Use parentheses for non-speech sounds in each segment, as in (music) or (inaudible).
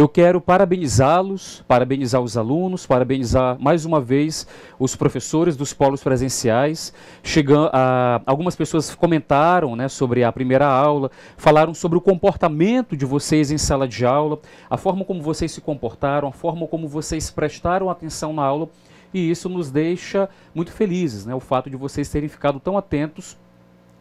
Eu quero parabenizá-los, parabenizar os alunos, parabenizar mais uma vez os professores dos polos presenciais. Chegando algumas pessoas comentaram né, sobre a primeira aula, falaram sobre o comportamento de vocês em sala de aula, a forma como vocês se comportaram, a forma como vocês prestaram atenção na aula. E isso nos deixa muito felizes, né? o fato de vocês terem ficado tão atentos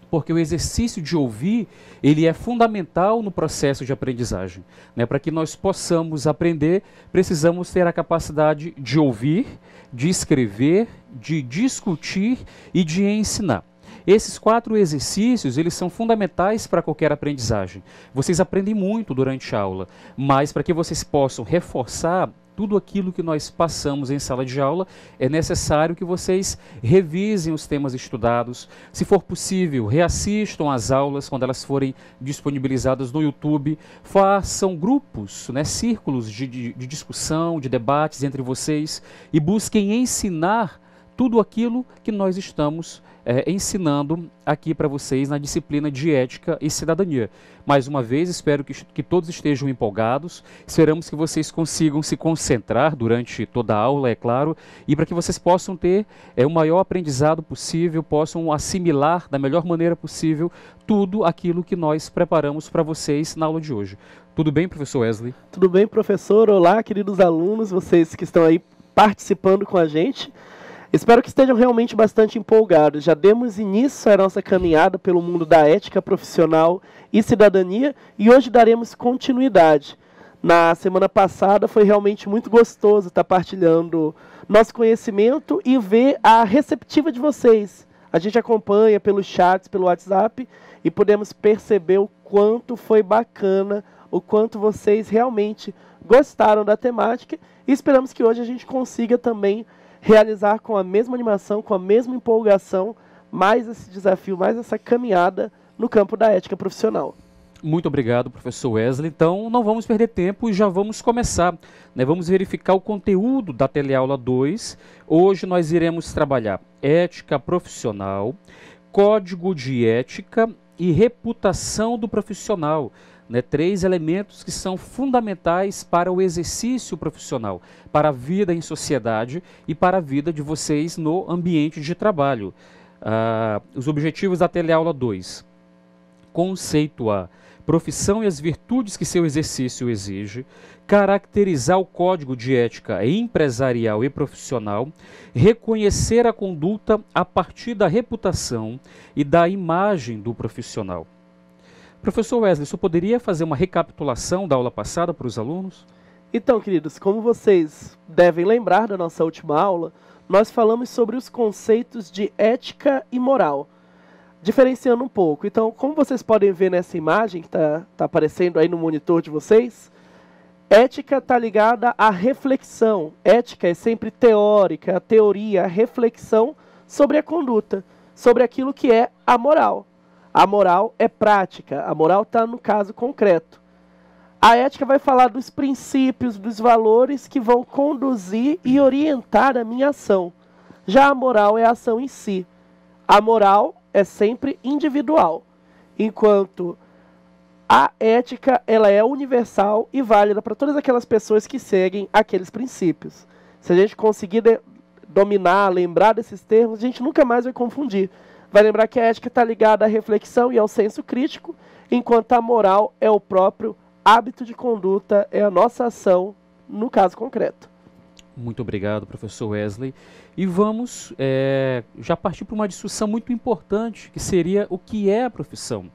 porque o exercício de ouvir ele é fundamental no processo de aprendizagem. Né? Para que nós possamos aprender, precisamos ter a capacidade de ouvir, de escrever, de discutir e de ensinar. Esses quatro exercícios, eles são fundamentais para qualquer aprendizagem. Vocês aprendem muito durante a aula, mas para que vocês possam reforçar tudo aquilo que nós passamos em sala de aula, é necessário que vocês revisem os temas estudados. Se for possível, reassistam às aulas quando elas forem disponibilizadas no YouTube. Façam grupos, né, círculos de, de, de discussão, de debates entre vocês e busquem ensinar tudo aquilo que nós estamos é, ensinando aqui para vocês na disciplina de ética e cidadania. Mais uma vez, espero que, que todos estejam empolgados, esperamos que vocês consigam se concentrar durante toda a aula, é claro, e para que vocês possam ter é, o maior aprendizado possível, possam assimilar da melhor maneira possível tudo aquilo que nós preparamos para vocês na aula de hoje. Tudo bem, professor Wesley? Tudo bem, professor. Olá, queridos alunos, vocês que estão aí participando com a gente. Espero que estejam realmente bastante empolgados. Já demos início à nossa caminhada pelo mundo da ética profissional e cidadania e hoje daremos continuidade. Na semana passada foi realmente muito gostoso estar partilhando nosso conhecimento e ver a receptiva de vocês. A gente acompanha pelos chats, pelo WhatsApp e podemos perceber o quanto foi bacana, o quanto vocês realmente gostaram da temática. E esperamos que hoje a gente consiga também realizar com a mesma animação, com a mesma empolgação, mais esse desafio, mais essa caminhada no campo da ética profissional. Muito obrigado, professor Wesley. Então, não vamos perder tempo e já vamos começar. Né? Vamos verificar o conteúdo da teleaula 2. Hoje nós iremos trabalhar ética profissional, código de ética e reputação do profissional né, três elementos que são fundamentais para o exercício profissional, para a vida em sociedade e para a vida de vocês no ambiente de trabalho. Ah, os objetivos da teleaula 2. Conceituar profissão e as virtudes que seu exercício exige, caracterizar o código de ética empresarial e profissional, reconhecer a conduta a partir da reputação e da imagem do profissional. Professor Wesley, você poderia fazer uma recapitulação da aula passada para os alunos? Então, queridos, como vocês devem lembrar da nossa última aula, nós falamos sobre os conceitos de ética e moral, diferenciando um pouco. Então, como vocês podem ver nessa imagem que está tá aparecendo aí no monitor de vocês, ética está ligada à reflexão. Ética é sempre teórica, a teoria, a reflexão sobre a conduta, sobre aquilo que é a moral. A moral é prática, a moral está no caso concreto. A ética vai falar dos princípios, dos valores que vão conduzir e orientar a minha ação. Já a moral é a ação em si. A moral é sempre individual, enquanto a ética ela é universal e válida para todas aquelas pessoas que seguem aqueles princípios. Se a gente conseguir dominar, lembrar desses termos, a gente nunca mais vai confundir. Vai lembrar que a ética está ligada à reflexão e ao senso crítico, enquanto a moral é o próprio hábito de conduta, é a nossa ação no caso concreto. Muito obrigado, professor Wesley. E vamos é, já partir para uma discussão muito importante, que seria o que é a profissão.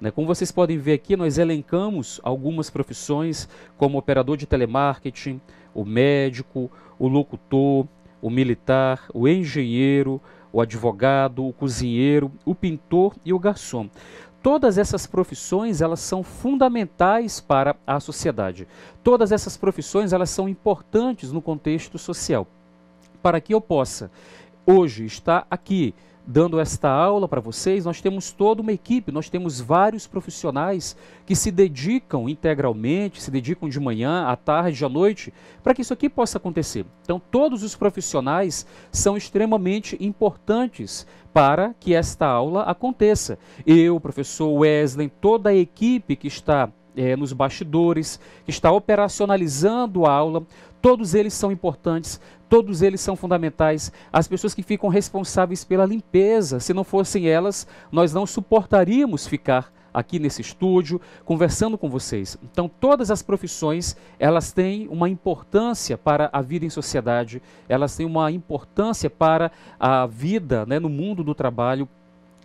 Né? Como vocês podem ver aqui, nós elencamos algumas profissões, como operador de telemarketing, o médico, o locutor, o militar, o engenheiro, o advogado, o cozinheiro, o pintor e o garçom. Todas essas profissões, elas são fundamentais para a sociedade. Todas essas profissões, elas são importantes no contexto social. Para que eu possa hoje estar aqui dando esta aula para vocês, nós temos toda uma equipe, nós temos vários profissionais que se dedicam integralmente, se dedicam de manhã, à tarde, à noite, para que isso aqui possa acontecer. Então, todos os profissionais são extremamente importantes para que esta aula aconteça. Eu, professor Wesley, toda a equipe que está é, nos bastidores, que está operacionalizando a aula, todos eles são importantes Todos eles são fundamentais. As pessoas que ficam responsáveis pela limpeza, se não fossem elas, nós não suportaríamos ficar aqui nesse estúdio conversando com vocês. Então, todas as profissões, elas têm uma importância para a vida em sociedade, elas têm uma importância para a vida né, no mundo do trabalho,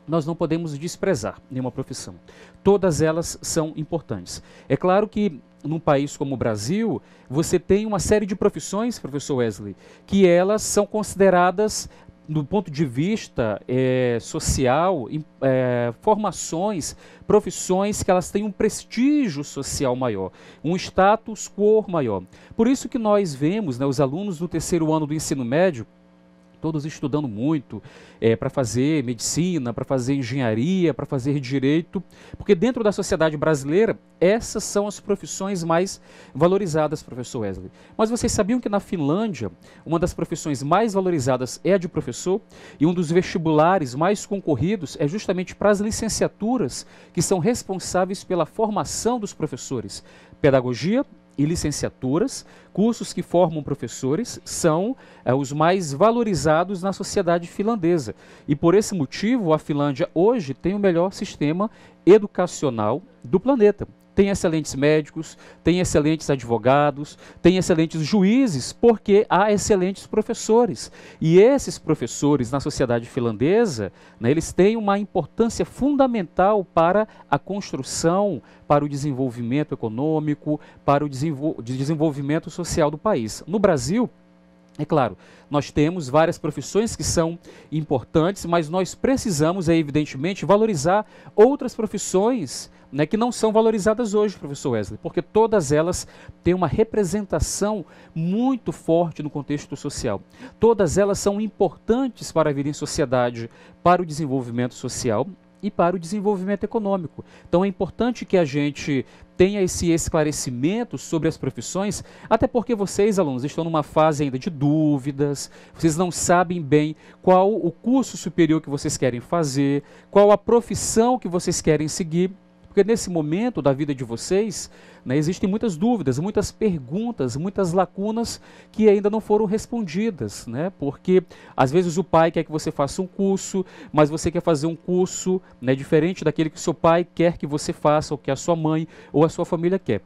nós não podemos desprezar nenhuma profissão. Todas elas são importantes. É claro que num país como o Brasil, você tem uma série de profissões, professor Wesley, que elas são consideradas, do ponto de vista é, social, é, formações, profissões que elas têm um prestígio social maior, um status quo maior. Por isso que nós vemos né, os alunos do terceiro ano do ensino médio todos estudando muito é, para fazer medicina, para fazer engenharia, para fazer direito, porque dentro da sociedade brasileira, essas são as profissões mais valorizadas, professor Wesley. Mas vocês sabiam que na Finlândia, uma das profissões mais valorizadas é a de professor e um dos vestibulares mais concorridos é justamente para as licenciaturas que são responsáveis pela formação dos professores. Pedagogia, e licenciaturas, cursos que formam professores, são é, os mais valorizados na sociedade finlandesa. E por esse motivo, a Finlândia hoje tem o melhor sistema educacional do planeta tem excelentes médicos, tem excelentes advogados, tem excelentes juízes, porque há excelentes professores. E esses professores na sociedade finlandesa, né, eles têm uma importância fundamental para a construção, para o desenvolvimento econômico, para o desenvol desenvolvimento social do país. No Brasil, é claro, nós temos várias profissões que são importantes, mas nós precisamos, é evidentemente, valorizar outras profissões né, que não são valorizadas hoje, professor Wesley, porque todas elas têm uma representação muito forte no contexto social. Todas elas são importantes para a vida em sociedade, para o desenvolvimento social e para o desenvolvimento econômico. Então é importante que a gente tenha esse esclarecimento sobre as profissões, até porque vocês, alunos, estão numa fase ainda de dúvidas, vocês não sabem bem qual o curso superior que vocês querem fazer, qual a profissão que vocês querem seguir. Porque nesse momento da vida de vocês, né, existem muitas dúvidas, muitas perguntas, muitas lacunas que ainda não foram respondidas, né? Porque às vezes o pai quer que você faça um curso, mas você quer fazer um curso né, diferente daquele que o seu pai quer que você faça, ou que a sua mãe ou a sua família quer.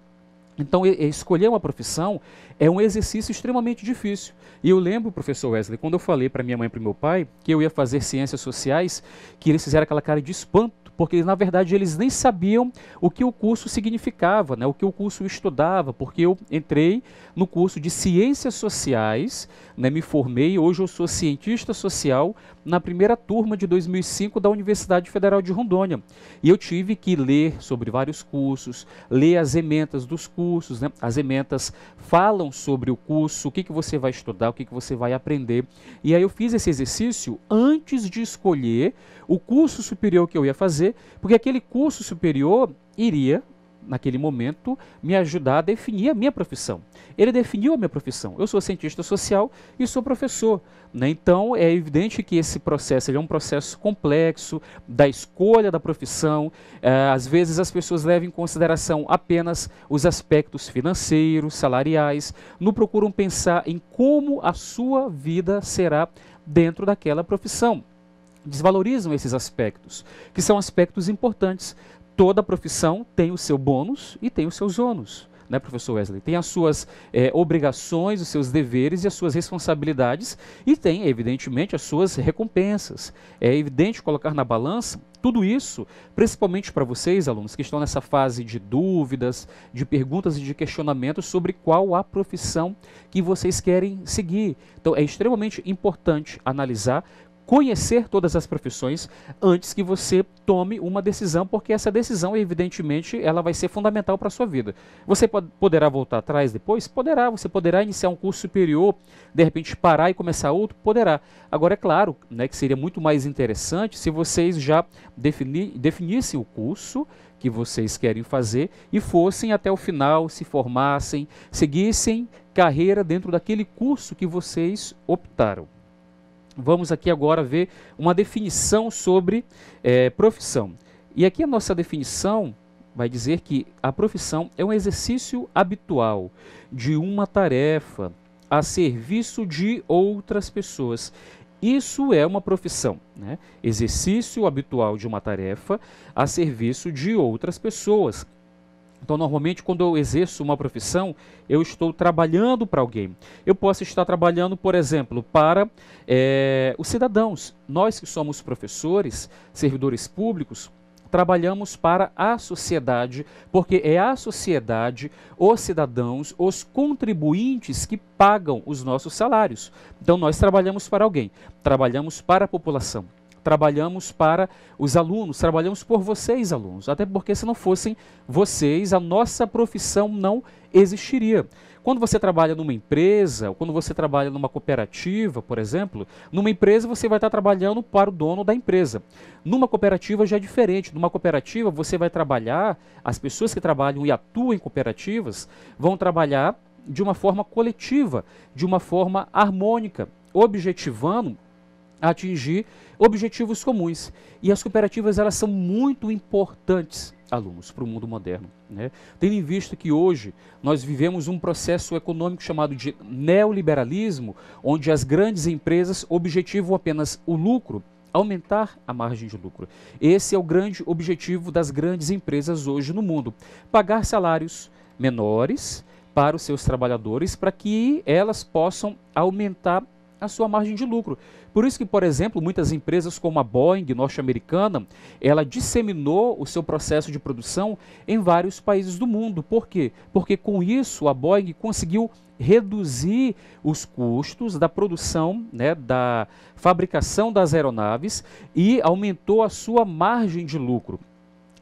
Então, escolher uma profissão é um exercício extremamente difícil. E eu lembro, professor Wesley, quando eu falei para minha mãe e para meu pai que eu ia fazer ciências sociais, que eles fizeram aquela cara de espanto porque na verdade eles nem sabiam o que o curso significava, né? o que o curso estudava, porque eu entrei no curso de Ciências Sociais, né? me formei, hoje eu sou cientista social na primeira turma de 2005 da Universidade Federal de Rondônia. E eu tive que ler sobre vários cursos, ler as ementas dos cursos, né? as ementas falam sobre o curso, o que, que você vai estudar, o que, que você vai aprender. E aí eu fiz esse exercício antes de escolher o curso superior que eu ia fazer, porque aquele curso superior iria, naquele momento, me ajudar a definir a minha profissão. Ele definiu a minha profissão. Eu sou cientista social e sou professor. Né? Então, é evidente que esse processo é um processo complexo da escolha da profissão. É, às vezes, as pessoas levam em consideração apenas os aspectos financeiros, salariais, não procuram pensar em como a sua vida será dentro daquela profissão desvalorizam esses aspectos, que são aspectos importantes. Toda profissão tem o seu bônus e tem os seus ônus, né, professor Wesley? Tem as suas é, obrigações, os seus deveres e as suas responsabilidades, e tem, evidentemente, as suas recompensas. É evidente colocar na balança tudo isso, principalmente para vocês, alunos, que estão nessa fase de dúvidas, de perguntas e de questionamentos sobre qual a profissão que vocês querem seguir. Então, é extremamente importante analisar conhecer todas as profissões antes que você tome uma decisão, porque essa decisão, evidentemente, ela vai ser fundamental para a sua vida. Você poderá voltar atrás depois? Poderá. Você poderá iniciar um curso superior, de repente parar e começar outro? Poderá. Agora, é claro né, que seria muito mais interessante se vocês já defini definissem o curso que vocês querem fazer e fossem até o final, se formassem, seguissem carreira dentro daquele curso que vocês optaram vamos aqui agora ver uma definição sobre é, profissão. E aqui a nossa definição vai dizer que a profissão é um exercício habitual de uma tarefa a serviço de outras pessoas. Isso é uma profissão, né? exercício habitual de uma tarefa a serviço de outras pessoas. Então, normalmente, quando eu exerço uma profissão, eu estou trabalhando para alguém. Eu posso estar trabalhando, por exemplo, para é, os cidadãos. Nós que somos professores, servidores públicos, trabalhamos para a sociedade, porque é a sociedade, os cidadãos, os contribuintes que pagam os nossos salários. Então, nós trabalhamos para alguém, trabalhamos para a população trabalhamos para os alunos, trabalhamos por vocês, alunos. Até porque se não fossem vocês, a nossa profissão não existiria. Quando você trabalha numa empresa, ou quando você trabalha numa cooperativa, por exemplo, numa empresa você vai estar trabalhando para o dono da empresa. Numa cooperativa já é diferente. Numa cooperativa você vai trabalhar, as pessoas que trabalham e atuam em cooperativas vão trabalhar de uma forma coletiva, de uma forma harmônica, objetivando atingir objetivos comuns. E as cooperativas elas são muito importantes, alunos, para o mundo moderno. Né? Tendo em vista que hoje nós vivemos um processo econômico chamado de neoliberalismo, onde as grandes empresas objetivam apenas o lucro, aumentar a margem de lucro. Esse é o grande objetivo das grandes empresas hoje no mundo: pagar salários menores para os seus trabalhadores para que elas possam aumentar a sua margem de lucro. Por isso que, por exemplo, muitas empresas como a Boeing norte-americana, ela disseminou o seu processo de produção em vários países do mundo. Por quê? Porque com isso a Boeing conseguiu reduzir os custos da produção, né, da fabricação das aeronaves e aumentou a sua margem de lucro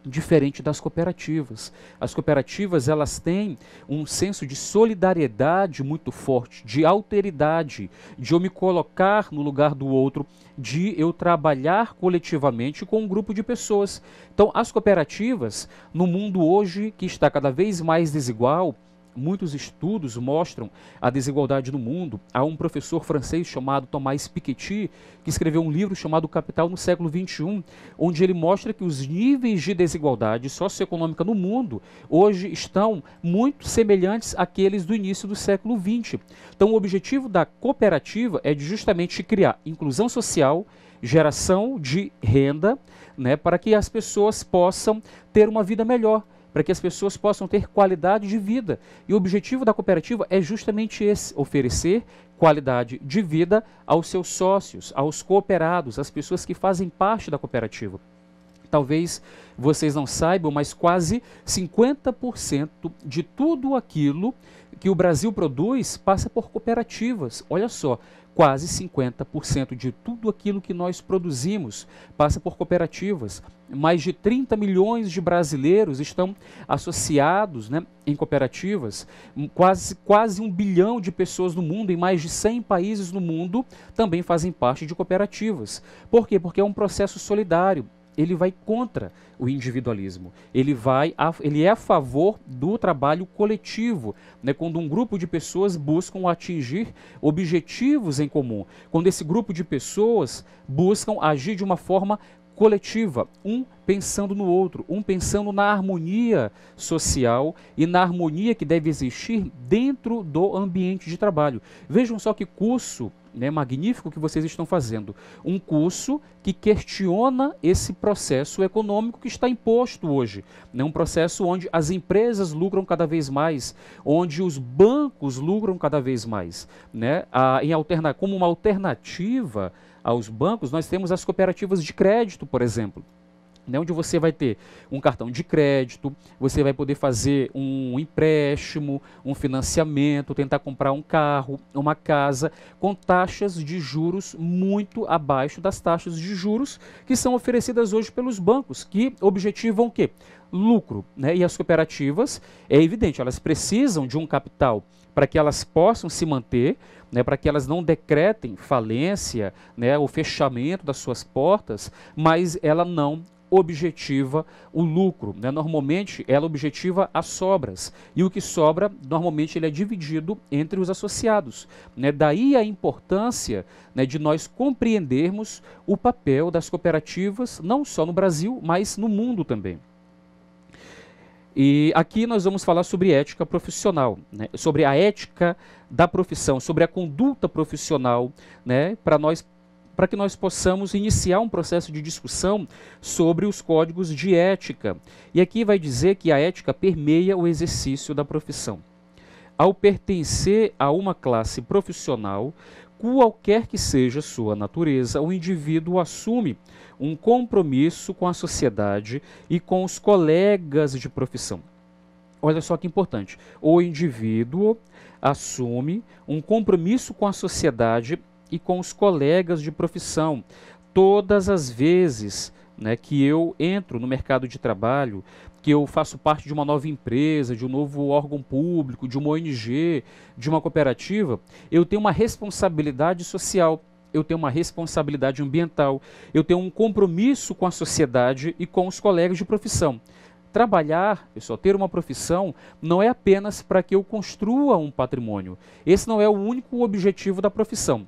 diferente das cooperativas. As cooperativas elas têm um senso de solidariedade muito forte, de alteridade, de eu me colocar no lugar do outro, de eu trabalhar coletivamente com um grupo de pessoas. Então, as cooperativas no mundo hoje que está cada vez mais desigual, muitos estudos mostram a desigualdade no mundo. Há um professor francês chamado Thomas Piketty, que escreveu um livro chamado Capital no século XXI, onde ele mostra que os níveis de desigualdade socioeconômica no mundo hoje estão muito semelhantes àqueles do início do século XX. Então, o objetivo da cooperativa é justamente criar inclusão social, geração de renda, né, para que as pessoas possam ter uma vida melhor para que as pessoas possam ter qualidade de vida. E o objetivo da cooperativa é justamente esse: oferecer qualidade de vida aos seus sócios, aos cooperados, às pessoas que fazem parte da cooperativa. Talvez vocês não saibam, mas quase 50% de tudo aquilo que o Brasil produz passa por cooperativas. Olha só, Quase 50% de tudo aquilo que nós produzimos passa por cooperativas. Mais de 30 milhões de brasileiros estão associados né, em cooperativas. Quase, quase um bilhão de pessoas no mundo, em mais de 100 países no mundo, também fazem parte de cooperativas. Por quê? Porque é um processo solidário ele vai contra o individualismo. Ele, vai a, ele é a favor do trabalho coletivo, né? quando um grupo de pessoas buscam atingir objetivos em comum, quando esse grupo de pessoas buscam agir de uma forma coletiva, um pensando no outro, um pensando na harmonia social e na harmonia que deve existir dentro do ambiente de trabalho. Vejam só que curso né, magnífico que vocês estão fazendo. Um curso que questiona esse processo econômico que está imposto hoje. Né, um processo onde as empresas lucram cada vez mais, onde os bancos lucram cada vez mais. Né, a, em alterna, como uma alternativa aos bancos, nós temos as cooperativas de crédito, por exemplo né, onde você vai ter um cartão de crédito, você vai poder fazer um empréstimo, um financiamento, tentar comprar um carro, uma casa, com taxas de juros muito abaixo das taxas de juros que são oferecidas hoje pelos bancos, que objetivam o quê? Lucro. Né? E as cooperativas, é evidente, elas precisam de um capital para que elas possam se manter, né, para que elas não decretem falência, né, o fechamento das suas portas, mas ela não objetiva o lucro. Né? Normalmente, ela é objetiva as sobras. E o que sobra, normalmente, ele é dividido entre os associados. Né? Daí a importância né, de nós compreendermos o papel das cooperativas, não só no Brasil, mas no mundo também. E aqui nós vamos falar sobre ética profissional, né? sobre a ética da profissão, sobre a conduta profissional, né? para nós para que nós possamos iniciar um processo de discussão sobre os códigos de ética. E aqui vai dizer que a ética permeia o exercício da profissão. Ao pertencer a uma classe profissional, qualquer que seja sua natureza, o indivíduo assume um compromisso com a sociedade e com os colegas de profissão. Olha só que importante. O indivíduo assume um compromisso com a sociedade e com os colegas de profissão. Todas as vezes né, que eu entro no mercado de trabalho, que eu faço parte de uma nova empresa, de um novo órgão público, de uma ONG, de uma cooperativa, eu tenho uma responsabilidade social, eu tenho uma responsabilidade ambiental, eu tenho um compromisso com a sociedade e com os colegas de profissão. Trabalhar, pessoal, ter uma profissão não é apenas para que eu construa um patrimônio. Esse não é o único objetivo da profissão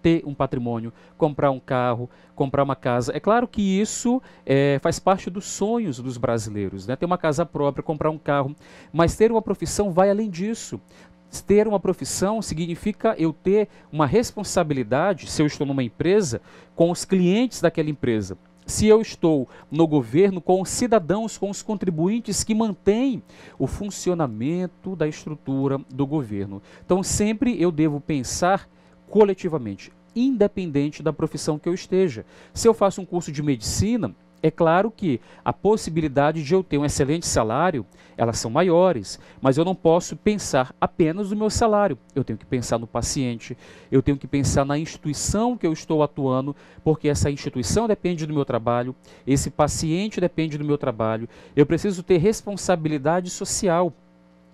ter um patrimônio, comprar um carro, comprar uma casa. É claro que isso é, faz parte dos sonhos dos brasileiros, né? ter uma casa própria, comprar um carro, mas ter uma profissão vai além disso. Ter uma profissão significa eu ter uma responsabilidade, se eu estou numa empresa, com os clientes daquela empresa. Se eu estou no governo, com os cidadãos, com os contribuintes que mantêm o funcionamento da estrutura do governo. Então, sempre eu devo pensar coletivamente, independente da profissão que eu esteja. Se eu faço um curso de medicina, é claro que a possibilidade de eu ter um excelente salário, elas são maiores, mas eu não posso pensar apenas no meu salário. Eu tenho que pensar no paciente, eu tenho que pensar na instituição que eu estou atuando, porque essa instituição depende do meu trabalho, esse paciente depende do meu trabalho. Eu preciso ter responsabilidade social.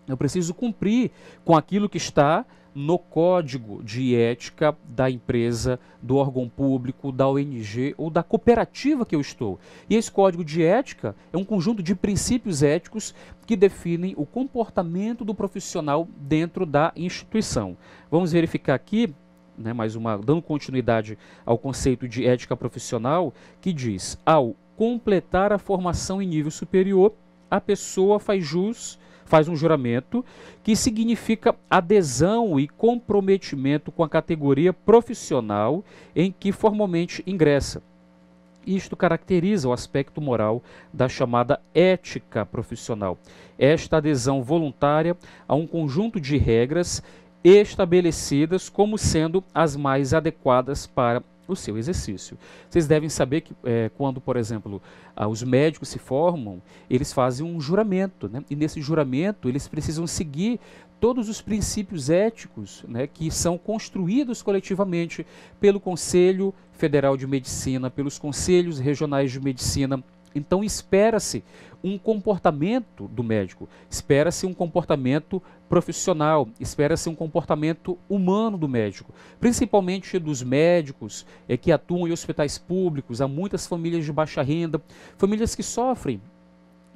Eu preciso cumprir com aquilo que está no código de ética da empresa, do órgão público, da ONG ou da cooperativa que eu estou. E esse código de ética é um conjunto de princípios éticos que definem o comportamento do profissional dentro da instituição. Vamos verificar aqui né, mais uma, dando continuidade ao conceito de ética profissional, que diz: ao completar a formação em nível superior, a pessoa faz jus faz um juramento que significa adesão e comprometimento com a categoria profissional em que formalmente ingressa. Isto caracteriza o aspecto moral da chamada ética profissional. Esta adesão voluntária a um conjunto de regras estabelecidas como sendo as mais adequadas para o seu exercício. Vocês devem saber que é, quando, por exemplo, ah, os médicos se formam, eles fazem um juramento, né? e nesse juramento eles precisam seguir todos os princípios éticos né, que são construídos coletivamente pelo Conselho Federal de Medicina, pelos Conselhos Regionais de Medicina, então espera-se um comportamento do médico, espera-se um comportamento profissional, espera-se um comportamento humano do médico, principalmente dos médicos é, que atuam em hospitais públicos, há muitas famílias de baixa renda, famílias que sofrem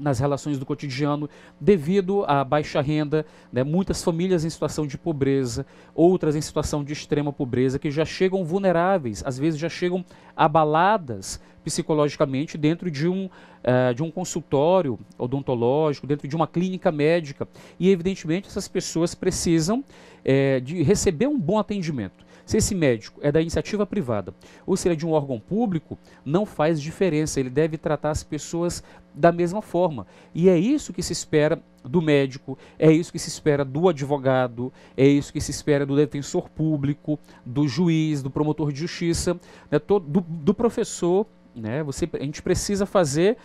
nas relações do cotidiano devido à baixa renda, né, muitas famílias em situação de pobreza, outras em situação de extrema pobreza, que já chegam vulneráveis, às vezes já chegam abaladas psicologicamente dentro de um, uh, de um consultório odontológico, dentro de uma clínica médica. E, evidentemente, essas pessoas precisam eh, de receber um bom atendimento. Se esse médico é da iniciativa privada ou se ele é de um órgão público, não faz diferença, ele deve tratar as pessoas da mesma forma. E é isso que se espera do médico, é isso que se espera do advogado, é isso que se espera do defensor público, do juiz, do promotor de justiça, né, todo, do, do, professor. Né, você, a gente precisa fazer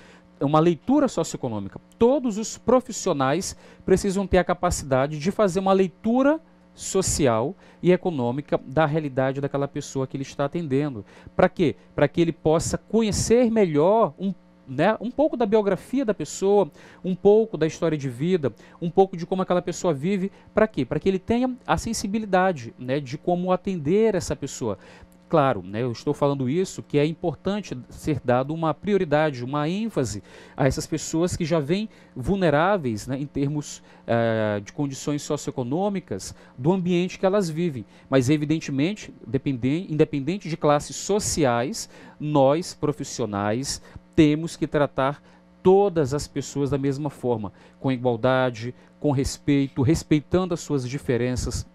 uma leitura socioeconômica. Todos os profissionais precisam ter a capacidade de fazer uma leitura socioeconômica social e econômica da realidade daquela pessoa que ele está atendendo. Para quê? Para que ele possa conhecer melhor um né, um pouco da biografia da pessoa, um pouco da história de vida, um pouco de como aquela pessoa vive, para quê? Para que ele tenha a sensibilidade né, de como atender essa pessoa, Claro, né, eu estou falando isso que é importante ser dado uma prioridade, uma ênfase a essas pessoas que já vêm vulneráveis né, em termos uh, de condições socioeconômicas do ambiente que elas vivem. Mas, evidentemente, independente de classes sociais, nós, profissionais, temos que tratar todas as pessoas da mesma forma, com igualdade, com respeito, respeitando as suas diferenças,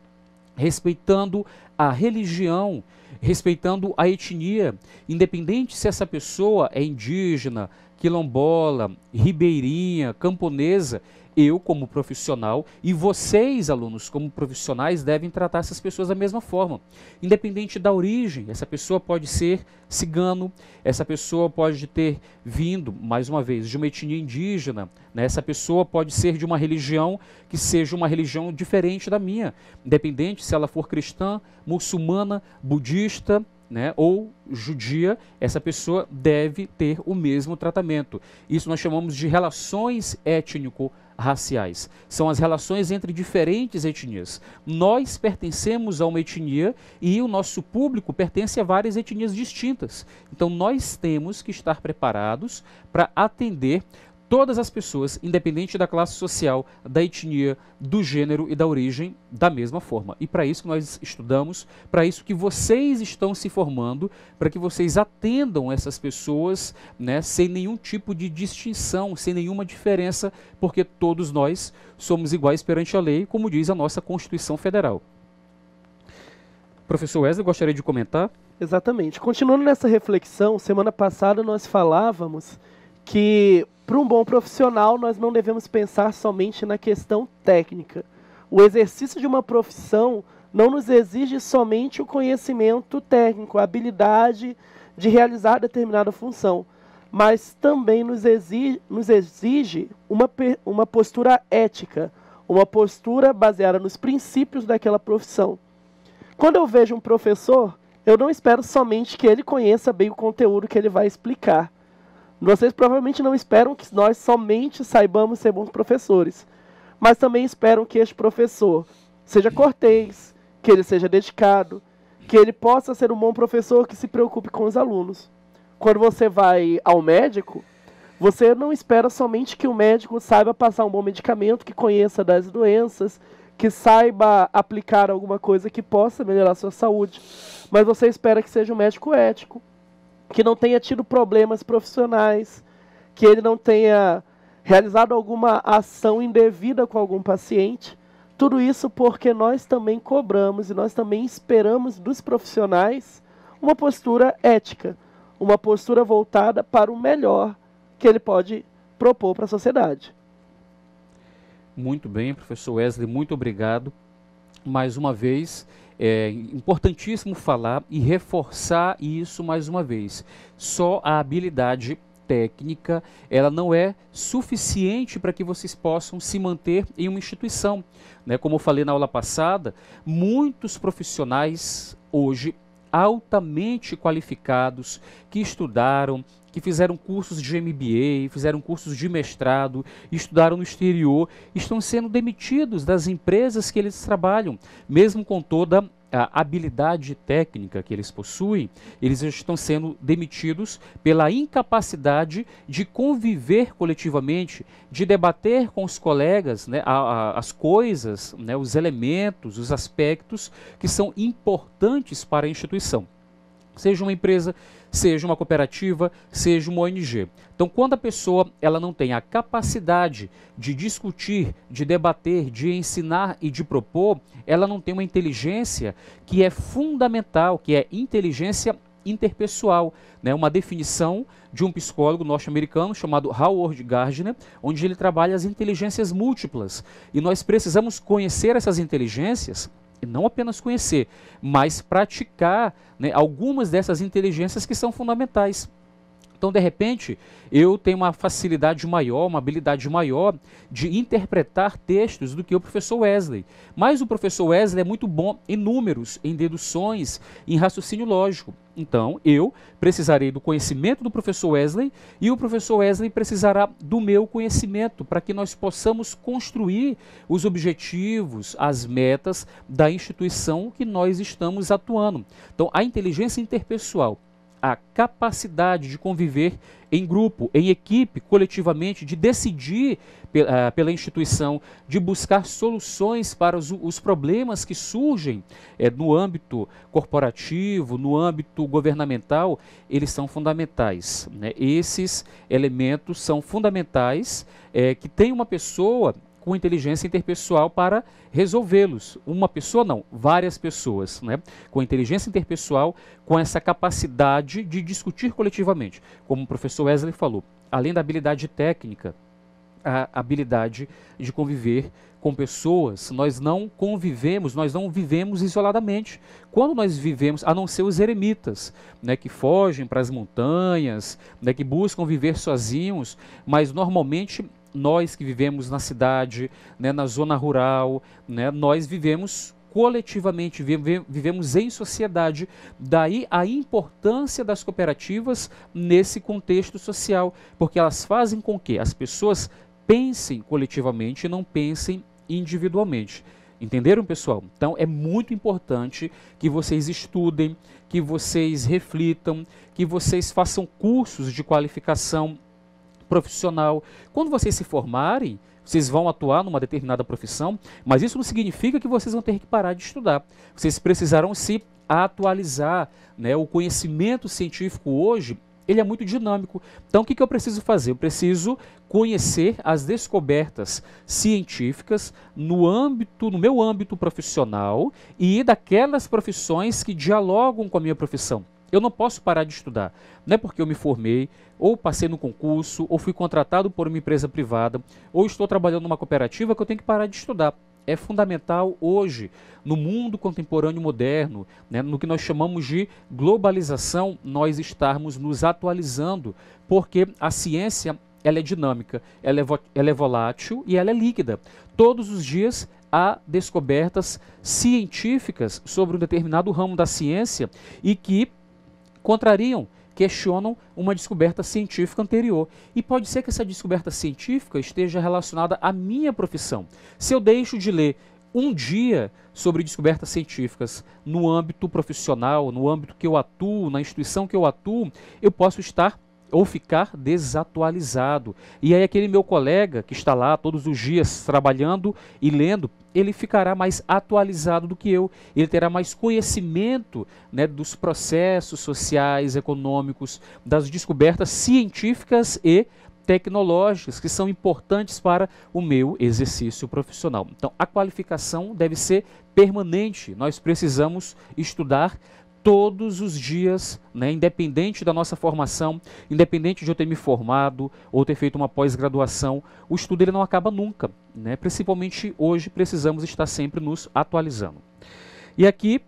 respeitando a religião respeitando a etnia, independente se essa pessoa é indígena, quilombola, ribeirinha, camponesa, eu como profissional e vocês, alunos, como profissionais, devem tratar essas pessoas da mesma forma. Independente da origem, essa pessoa pode ser cigano, essa pessoa pode ter vindo, mais uma vez, de uma etnia indígena, né? essa pessoa pode ser de uma religião que seja uma religião diferente da minha, independente se ela for cristã, muçulmana, budista, né, ou judia, essa pessoa deve ter o mesmo tratamento. Isso nós chamamos de relações étnico raciais. São as relações entre diferentes etnias. Nós pertencemos a uma etnia e o nosso público pertence a várias etnias distintas. Então nós temos que estar preparados para atender todas as pessoas, independente da classe social, da etnia, do gênero e da origem, da mesma forma. E para isso que nós estudamos, para isso que vocês estão se formando, para que vocês atendam essas pessoas né, sem nenhum tipo de distinção, sem nenhuma diferença, porque todos nós somos iguais perante a lei, como diz a nossa Constituição Federal. Professor Wesley, gostaria de comentar? Exatamente. Continuando nessa reflexão, semana passada nós falávamos que para um bom profissional, nós não devemos pensar somente na questão técnica. O exercício de uma profissão não nos exige somente o conhecimento técnico, a habilidade de realizar determinada função, mas também nos exige, nos exige uma, uma postura ética, uma postura baseada nos princípios daquela profissão. Quando eu vejo um professor, eu não espero somente que ele conheça bem o conteúdo que ele vai explicar. Vocês provavelmente não esperam que nós somente saibamos ser bons professores, mas também esperam que este professor seja cortês, que ele seja dedicado, que ele possa ser um bom professor que se preocupe com os alunos. Quando você vai ao médico, você não espera somente que o médico saiba passar um bom medicamento, que conheça das doenças, que saiba aplicar alguma coisa que possa melhorar a sua saúde, mas você espera que seja um médico ético, que não tenha tido problemas profissionais, que ele não tenha realizado alguma ação indevida com algum paciente. Tudo isso porque nós também cobramos e nós também esperamos dos profissionais uma postura ética, uma postura voltada para o melhor que ele pode propor para a sociedade. Muito bem, professor Wesley, muito obrigado mais uma vez. É importantíssimo falar e reforçar isso mais uma vez. Só a habilidade técnica, ela não é suficiente para que vocês possam se manter em uma instituição. Né? Como eu falei na aula passada, muitos profissionais hoje altamente qualificados que estudaram, que fizeram cursos de MBA, fizeram cursos de mestrado, estudaram no exterior, estão sendo demitidos das empresas que eles trabalham, mesmo com toda a habilidade técnica que eles possuem, eles estão sendo demitidos pela incapacidade de conviver coletivamente, de debater com os colegas né, a, a, as coisas, né, os elementos, os aspectos que são importantes para a instituição. Seja uma empresa seja uma cooperativa, seja uma ONG. Então, quando a pessoa ela não tem a capacidade de discutir, de debater, de ensinar e de propor, ela não tem uma inteligência que é fundamental, que é inteligência interpessoal, né? uma definição de um psicólogo norte-americano chamado Howard Gardner, onde ele trabalha as inteligências múltiplas. E nós precisamos conhecer essas inteligências não apenas conhecer, mas praticar né, algumas dessas inteligências que são fundamentais então, de repente, eu tenho uma facilidade maior, uma habilidade maior de interpretar textos do que o professor Wesley. Mas o professor Wesley é muito bom em números, em deduções, em raciocínio lógico. Então, eu precisarei do conhecimento do professor Wesley e o professor Wesley precisará do meu conhecimento para que nós possamos construir os objetivos, as metas da instituição que nós estamos atuando. Então, a inteligência interpessoal a capacidade de conviver em grupo, em equipe, coletivamente, de decidir eh, pela instituição, de buscar soluções para os, os problemas que surgem é, no âmbito corporativo, no âmbito governamental, eles são fundamentais. Né? Esses elementos são fundamentais é, que tem uma pessoa com inteligência interpessoal para resolvê-los. Uma pessoa não, várias pessoas, né? Com inteligência interpessoal, com essa capacidade de discutir coletivamente, como o professor Wesley falou, além da habilidade técnica, a habilidade de conviver com pessoas, nós não convivemos, nós não vivemos isoladamente. Quando nós vivemos, a não ser os eremitas, né, que fogem para as montanhas, né, que buscam viver sozinhos, mas normalmente nós que vivemos na cidade, né, na zona rural, né, nós vivemos coletivamente, vivemos em sociedade. Daí a importância das cooperativas nesse contexto social, porque elas fazem com que as pessoas pensem coletivamente e não pensem individualmente. Entenderam, pessoal? Então é muito importante que vocês estudem, que vocês reflitam, que vocês façam cursos de qualificação profissional. Quando vocês se formarem, vocês vão atuar numa determinada profissão, mas isso não significa que vocês vão ter que parar de estudar. Vocês precisarão se atualizar. Né? O conhecimento científico hoje ele é muito dinâmico. Então, o que, que eu preciso fazer? Eu preciso conhecer as descobertas científicas no âmbito, no meu âmbito profissional e daquelas profissões que dialogam com a minha profissão. Eu não posso parar de estudar. Não é porque eu me formei, ou passei no concurso, ou fui contratado por uma empresa privada, ou estou trabalhando numa cooperativa que eu tenho que parar de estudar. É fundamental hoje, no mundo contemporâneo moderno, né, no que nós chamamos de globalização, nós estarmos nos atualizando, porque a ciência ela é dinâmica, ela é, ela é volátil e ela é líquida. Todos os dias há descobertas científicas sobre um determinado ramo da ciência e que contrariam, questionam uma descoberta científica anterior. E pode ser que essa descoberta científica esteja relacionada à minha profissão. Se eu deixo de ler um dia sobre descobertas científicas no âmbito profissional, no âmbito que eu atuo, na instituição que eu atuo, eu posso estar ou ficar desatualizado. E aí aquele meu colega que está lá todos os dias trabalhando e lendo, ele ficará mais atualizado do que eu, ele terá mais conhecimento né, dos processos sociais, econômicos, das descobertas científicas e tecnológicas que são importantes para o meu exercício profissional. Então, a qualificação deve ser permanente. Nós precisamos estudar todos os dias, né, independente da nossa formação, independente de eu ter me formado ou ter feito uma pós-graduação, o estudo ele não acaba nunca. Né? Principalmente hoje, precisamos estar sempre nos atualizando. E aqui,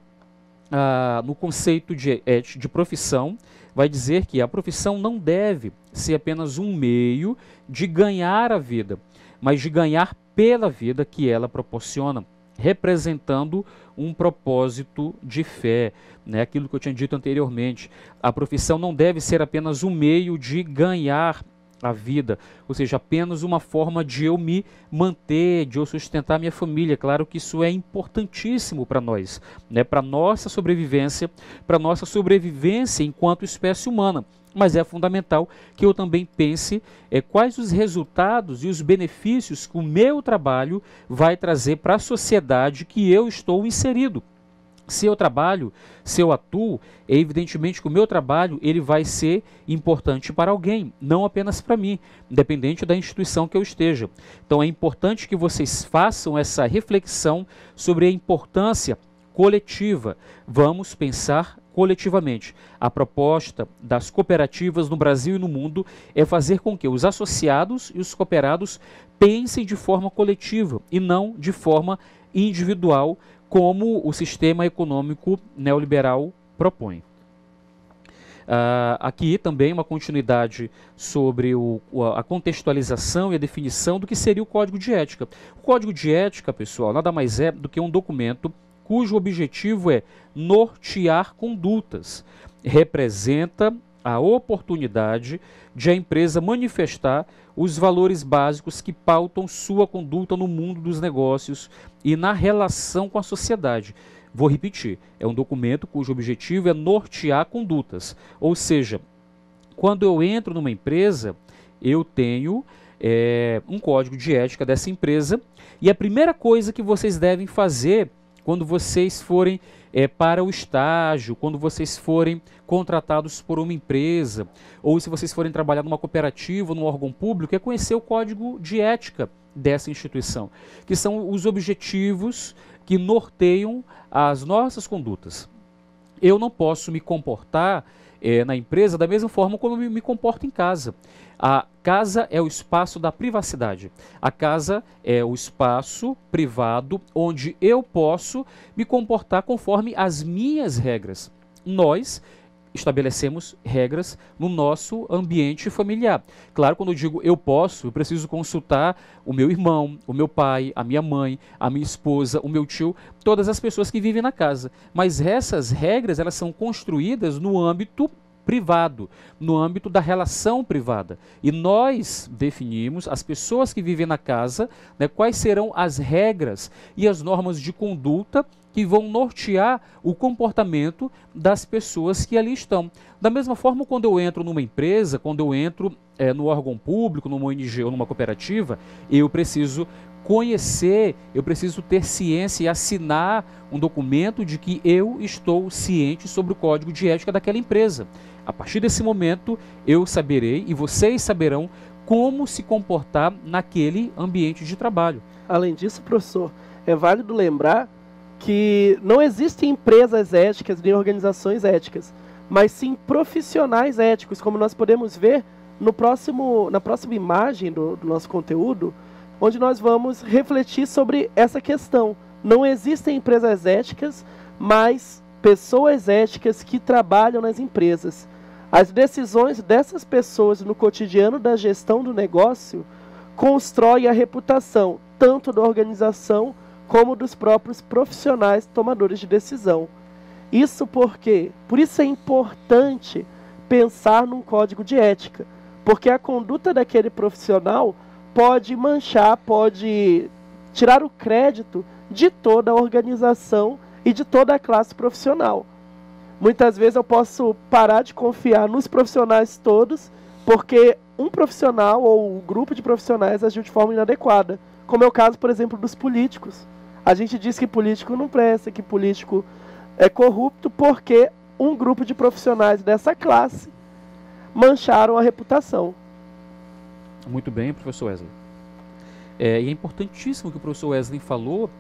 ah, no conceito de, é, de profissão, vai dizer que a profissão não deve ser apenas um meio de ganhar a vida, mas de ganhar pela vida que ela proporciona representando um propósito de fé, né? aquilo que eu tinha dito anteriormente. A profissão não deve ser apenas um meio de ganhar a vida, ou seja, apenas uma forma de eu me manter, de eu sustentar minha família. Claro que isso é importantíssimo para nós, né? para nossa sobrevivência, para nossa sobrevivência enquanto espécie humana mas é fundamental que eu também pense é, quais os resultados e os benefícios que o meu trabalho vai trazer para a sociedade que eu estou inserido. Se eu trabalho, se eu atuo, é evidentemente que o meu trabalho ele vai ser importante para alguém, não apenas para mim, independente da instituição que eu esteja. Então é importante que vocês façam essa reflexão sobre a importância coletiva. Vamos pensar coletivamente. A proposta das cooperativas no Brasil e no mundo é fazer com que os associados e os cooperados pensem de forma coletiva e não de forma individual, como o sistema econômico neoliberal propõe. Uh, aqui também uma continuidade sobre o, a contextualização e a definição do que seria o código de ética. O código de ética, pessoal, nada mais é do que um documento cujo objetivo é nortear condutas. Representa a oportunidade de a empresa manifestar os valores básicos que pautam sua conduta no mundo dos negócios e na relação com a sociedade. Vou repetir, é um documento cujo objetivo é nortear condutas. Ou seja, quando eu entro numa empresa, eu tenho é, um código de ética dessa empresa e a primeira coisa que vocês devem fazer é quando vocês forem é, para o estágio, quando vocês forem contratados por uma empresa, ou se vocês forem trabalhar numa cooperativa, num órgão público, é conhecer o código de ética dessa instituição, que são os objetivos que norteiam as nossas condutas. Eu não posso me comportar é, na empresa da mesma forma como eu me comporto em casa. A casa é o espaço da privacidade. A casa é o espaço privado onde eu posso me comportar conforme as minhas regras. Nós estabelecemos regras no nosso ambiente familiar. Claro, quando eu digo eu posso, eu preciso consultar o meu irmão, o meu pai, a minha mãe, a minha esposa, o meu tio, todas as pessoas que vivem na casa. Mas essas regras, elas são construídas no âmbito privado, no âmbito da relação privada. E nós definimos, as pessoas que vivem na casa, né, quais serão as regras e as normas de conduta que vão nortear o comportamento das pessoas que ali estão. Da mesma forma, quando eu entro numa empresa, quando eu entro é, no órgão público, numa ONG ou numa cooperativa, eu preciso conhecer, eu preciso ter ciência e assinar um documento de que eu estou ciente sobre o código de ética daquela empresa. A partir desse momento, eu saberei e vocês saberão como se comportar naquele ambiente de trabalho. Além disso, professor, é válido lembrar que não existem empresas éticas nem organizações éticas, mas sim profissionais éticos, como nós podemos ver no próximo, na próxima imagem do, do nosso conteúdo onde nós vamos refletir sobre essa questão. Não existem empresas éticas, mas pessoas éticas que trabalham nas empresas. As decisões dessas pessoas no cotidiano da gestão do negócio constroem a reputação tanto da organização como dos próprios profissionais tomadores de decisão. Isso porque, por isso é importante pensar num código de ética, porque a conduta daquele profissional pode manchar, pode tirar o crédito de toda a organização e de toda a classe profissional. Muitas vezes eu posso parar de confiar nos profissionais todos, porque um profissional ou um grupo de profissionais agiu de forma inadequada. Como é o caso, por exemplo, dos políticos. A gente diz que político não presta, que político é corrupto, porque um grupo de profissionais dessa classe mancharam a reputação. Muito bem, professor Wesley. É, e é importantíssimo que o professor Wesley falou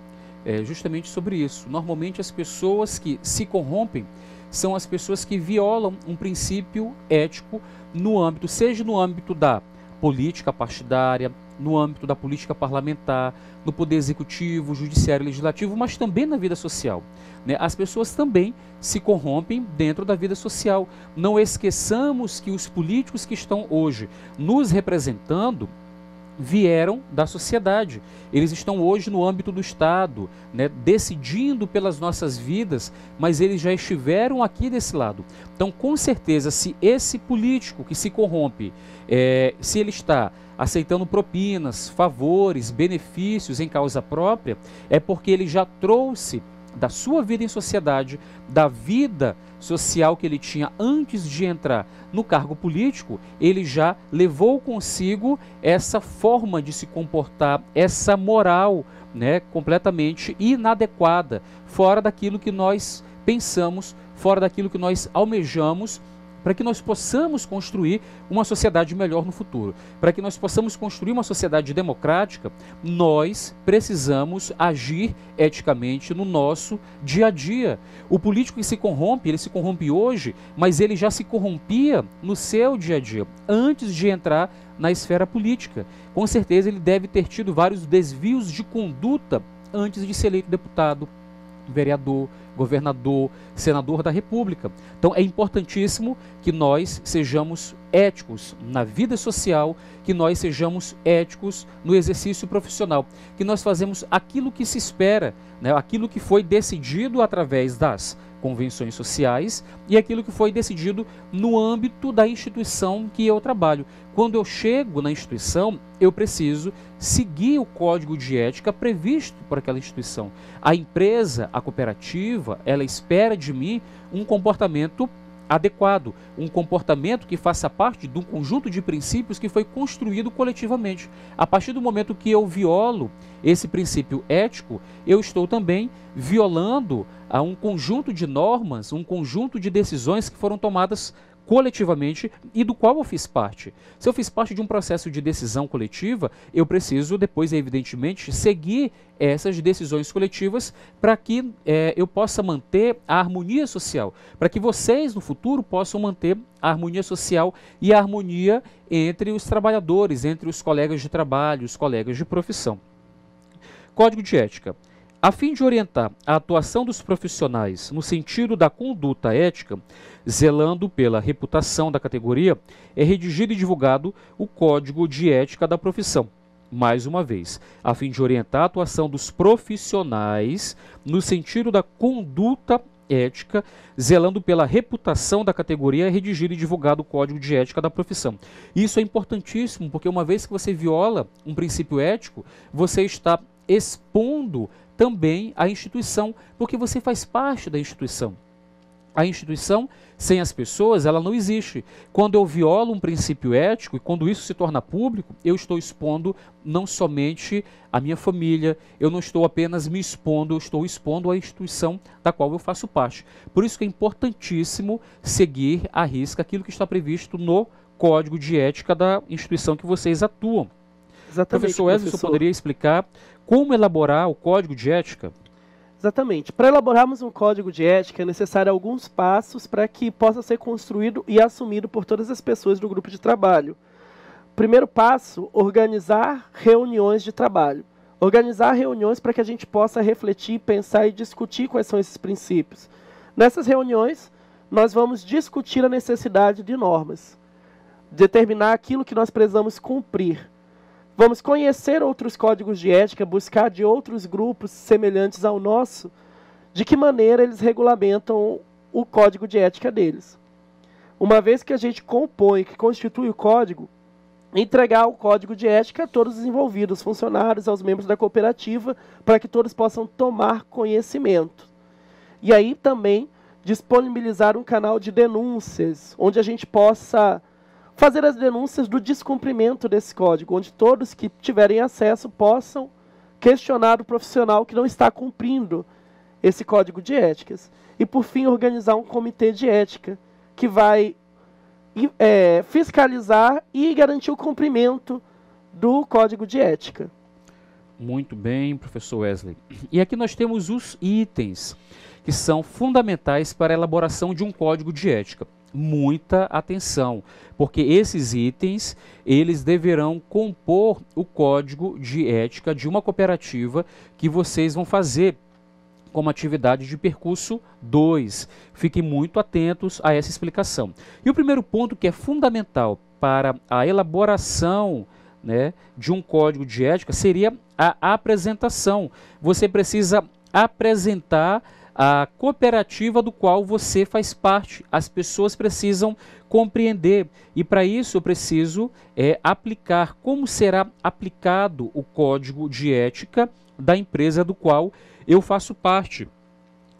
é, justamente sobre isso. Normalmente as pessoas que se corrompem são as pessoas que violam um princípio ético no âmbito, seja no âmbito da política partidária, no âmbito da política parlamentar, no poder executivo, judiciário, legislativo, mas também na vida social. Né? As pessoas também se corrompem dentro da vida social. Não esqueçamos que os políticos que estão hoje nos representando vieram da sociedade. Eles estão hoje no âmbito do Estado, né, decidindo pelas nossas vidas, mas eles já estiveram aqui desse lado. Então, com certeza, se esse político que se corrompe, é, se ele está aceitando propinas, favores, benefícios em causa própria, é porque ele já trouxe da sua vida em sociedade, da vida social que ele tinha antes de entrar no cargo político, ele já levou consigo essa forma de se comportar, essa moral, né, completamente inadequada, fora daquilo que nós pensamos, fora daquilo que nós almejamos para que nós possamos construir uma sociedade melhor no futuro, para que nós possamos construir uma sociedade democrática, nós precisamos agir eticamente no nosso dia a dia. O político que se corrompe, ele se corrompe hoje, mas ele já se corrompia no seu dia a dia, antes de entrar na esfera política. Com certeza ele deve ter tido vários desvios de conduta antes de ser eleito deputado vereador, governador, senador da República. Então é importantíssimo que nós sejamos éticos na vida social, que nós sejamos éticos no exercício profissional, que nós fazemos aquilo que se espera, né, aquilo que foi decidido através das convenções sociais e aquilo que foi decidido no âmbito da instituição que eu trabalho. Quando eu chego na instituição, eu preciso seguir o código de ética previsto por aquela instituição. A empresa, a cooperativa, ela espera de mim um comportamento adequado, um comportamento que faça parte de um conjunto de princípios que foi construído coletivamente. A partir do momento que eu violo esse princípio ético, eu estou também violando a um conjunto de normas, um conjunto de decisões que foram tomadas coletivamente e do qual eu fiz parte. Se eu fiz parte de um processo de decisão coletiva, eu preciso depois, evidentemente, seguir essas decisões coletivas para que é, eu possa manter a harmonia social, para que vocês no futuro possam manter a harmonia social e a harmonia entre os trabalhadores, entre os colegas de trabalho, os colegas de profissão. Código de ética. A fim de orientar a atuação dos profissionais no sentido da conduta ética, zelando pela reputação da categoria, é redigido e divulgado o Código de Ética da Profissão. Mais uma vez, a fim de orientar a atuação dos profissionais no sentido da conduta ética, zelando pela reputação da categoria, é redigido e divulgado o Código de Ética da Profissão. Isso é importantíssimo, porque uma vez que você viola um princípio ético, você está expondo também a instituição, porque você faz parte da instituição. A instituição, sem as pessoas, ela não existe. Quando eu violo um princípio ético e quando isso se torna público, eu estou expondo não somente a minha família, eu não estou apenas me expondo, eu estou expondo a instituição da qual eu faço parte. Por isso que é importantíssimo seguir à risca aquilo que está previsto no Código de Ética da instituição que vocês atuam. Exatamente, professor Wesley, professor. poderia explicar como elaborar o código de ética? Exatamente. Para elaborarmos um código de ética, é necessário alguns passos para que possa ser construído e assumido por todas as pessoas do grupo de trabalho. Primeiro passo: organizar reuniões de trabalho. Organizar reuniões para que a gente possa refletir, pensar e discutir quais são esses princípios. Nessas reuniões, nós vamos discutir a necessidade de normas, determinar aquilo que nós precisamos cumprir Vamos conhecer outros códigos de ética, buscar de outros grupos semelhantes ao nosso, de que maneira eles regulamentam o código de ética deles. Uma vez que a gente compõe, que constitui o código, entregar o código de ética a todos os envolvidos, funcionários, aos membros da cooperativa, para que todos possam tomar conhecimento. E aí também disponibilizar um canal de denúncias, onde a gente possa fazer as denúncias do descumprimento desse código, onde todos que tiverem acesso possam questionar o profissional que não está cumprindo esse código de éticas. E, por fim, organizar um comitê de ética que vai é, fiscalizar e garantir o cumprimento do código de ética. Muito bem, professor Wesley. E aqui nós temos os itens que são fundamentais para a elaboração de um código de ética muita atenção, porque esses itens, eles deverão compor o código de ética de uma cooperativa que vocês vão fazer como atividade de percurso 2. Fiquem muito atentos a essa explicação. E o primeiro ponto que é fundamental para a elaboração né, de um código de ética seria a apresentação. Você precisa apresentar a cooperativa do qual você faz parte. As pessoas precisam compreender e para isso eu preciso é, aplicar como será aplicado o código de ética da empresa do qual eu faço parte.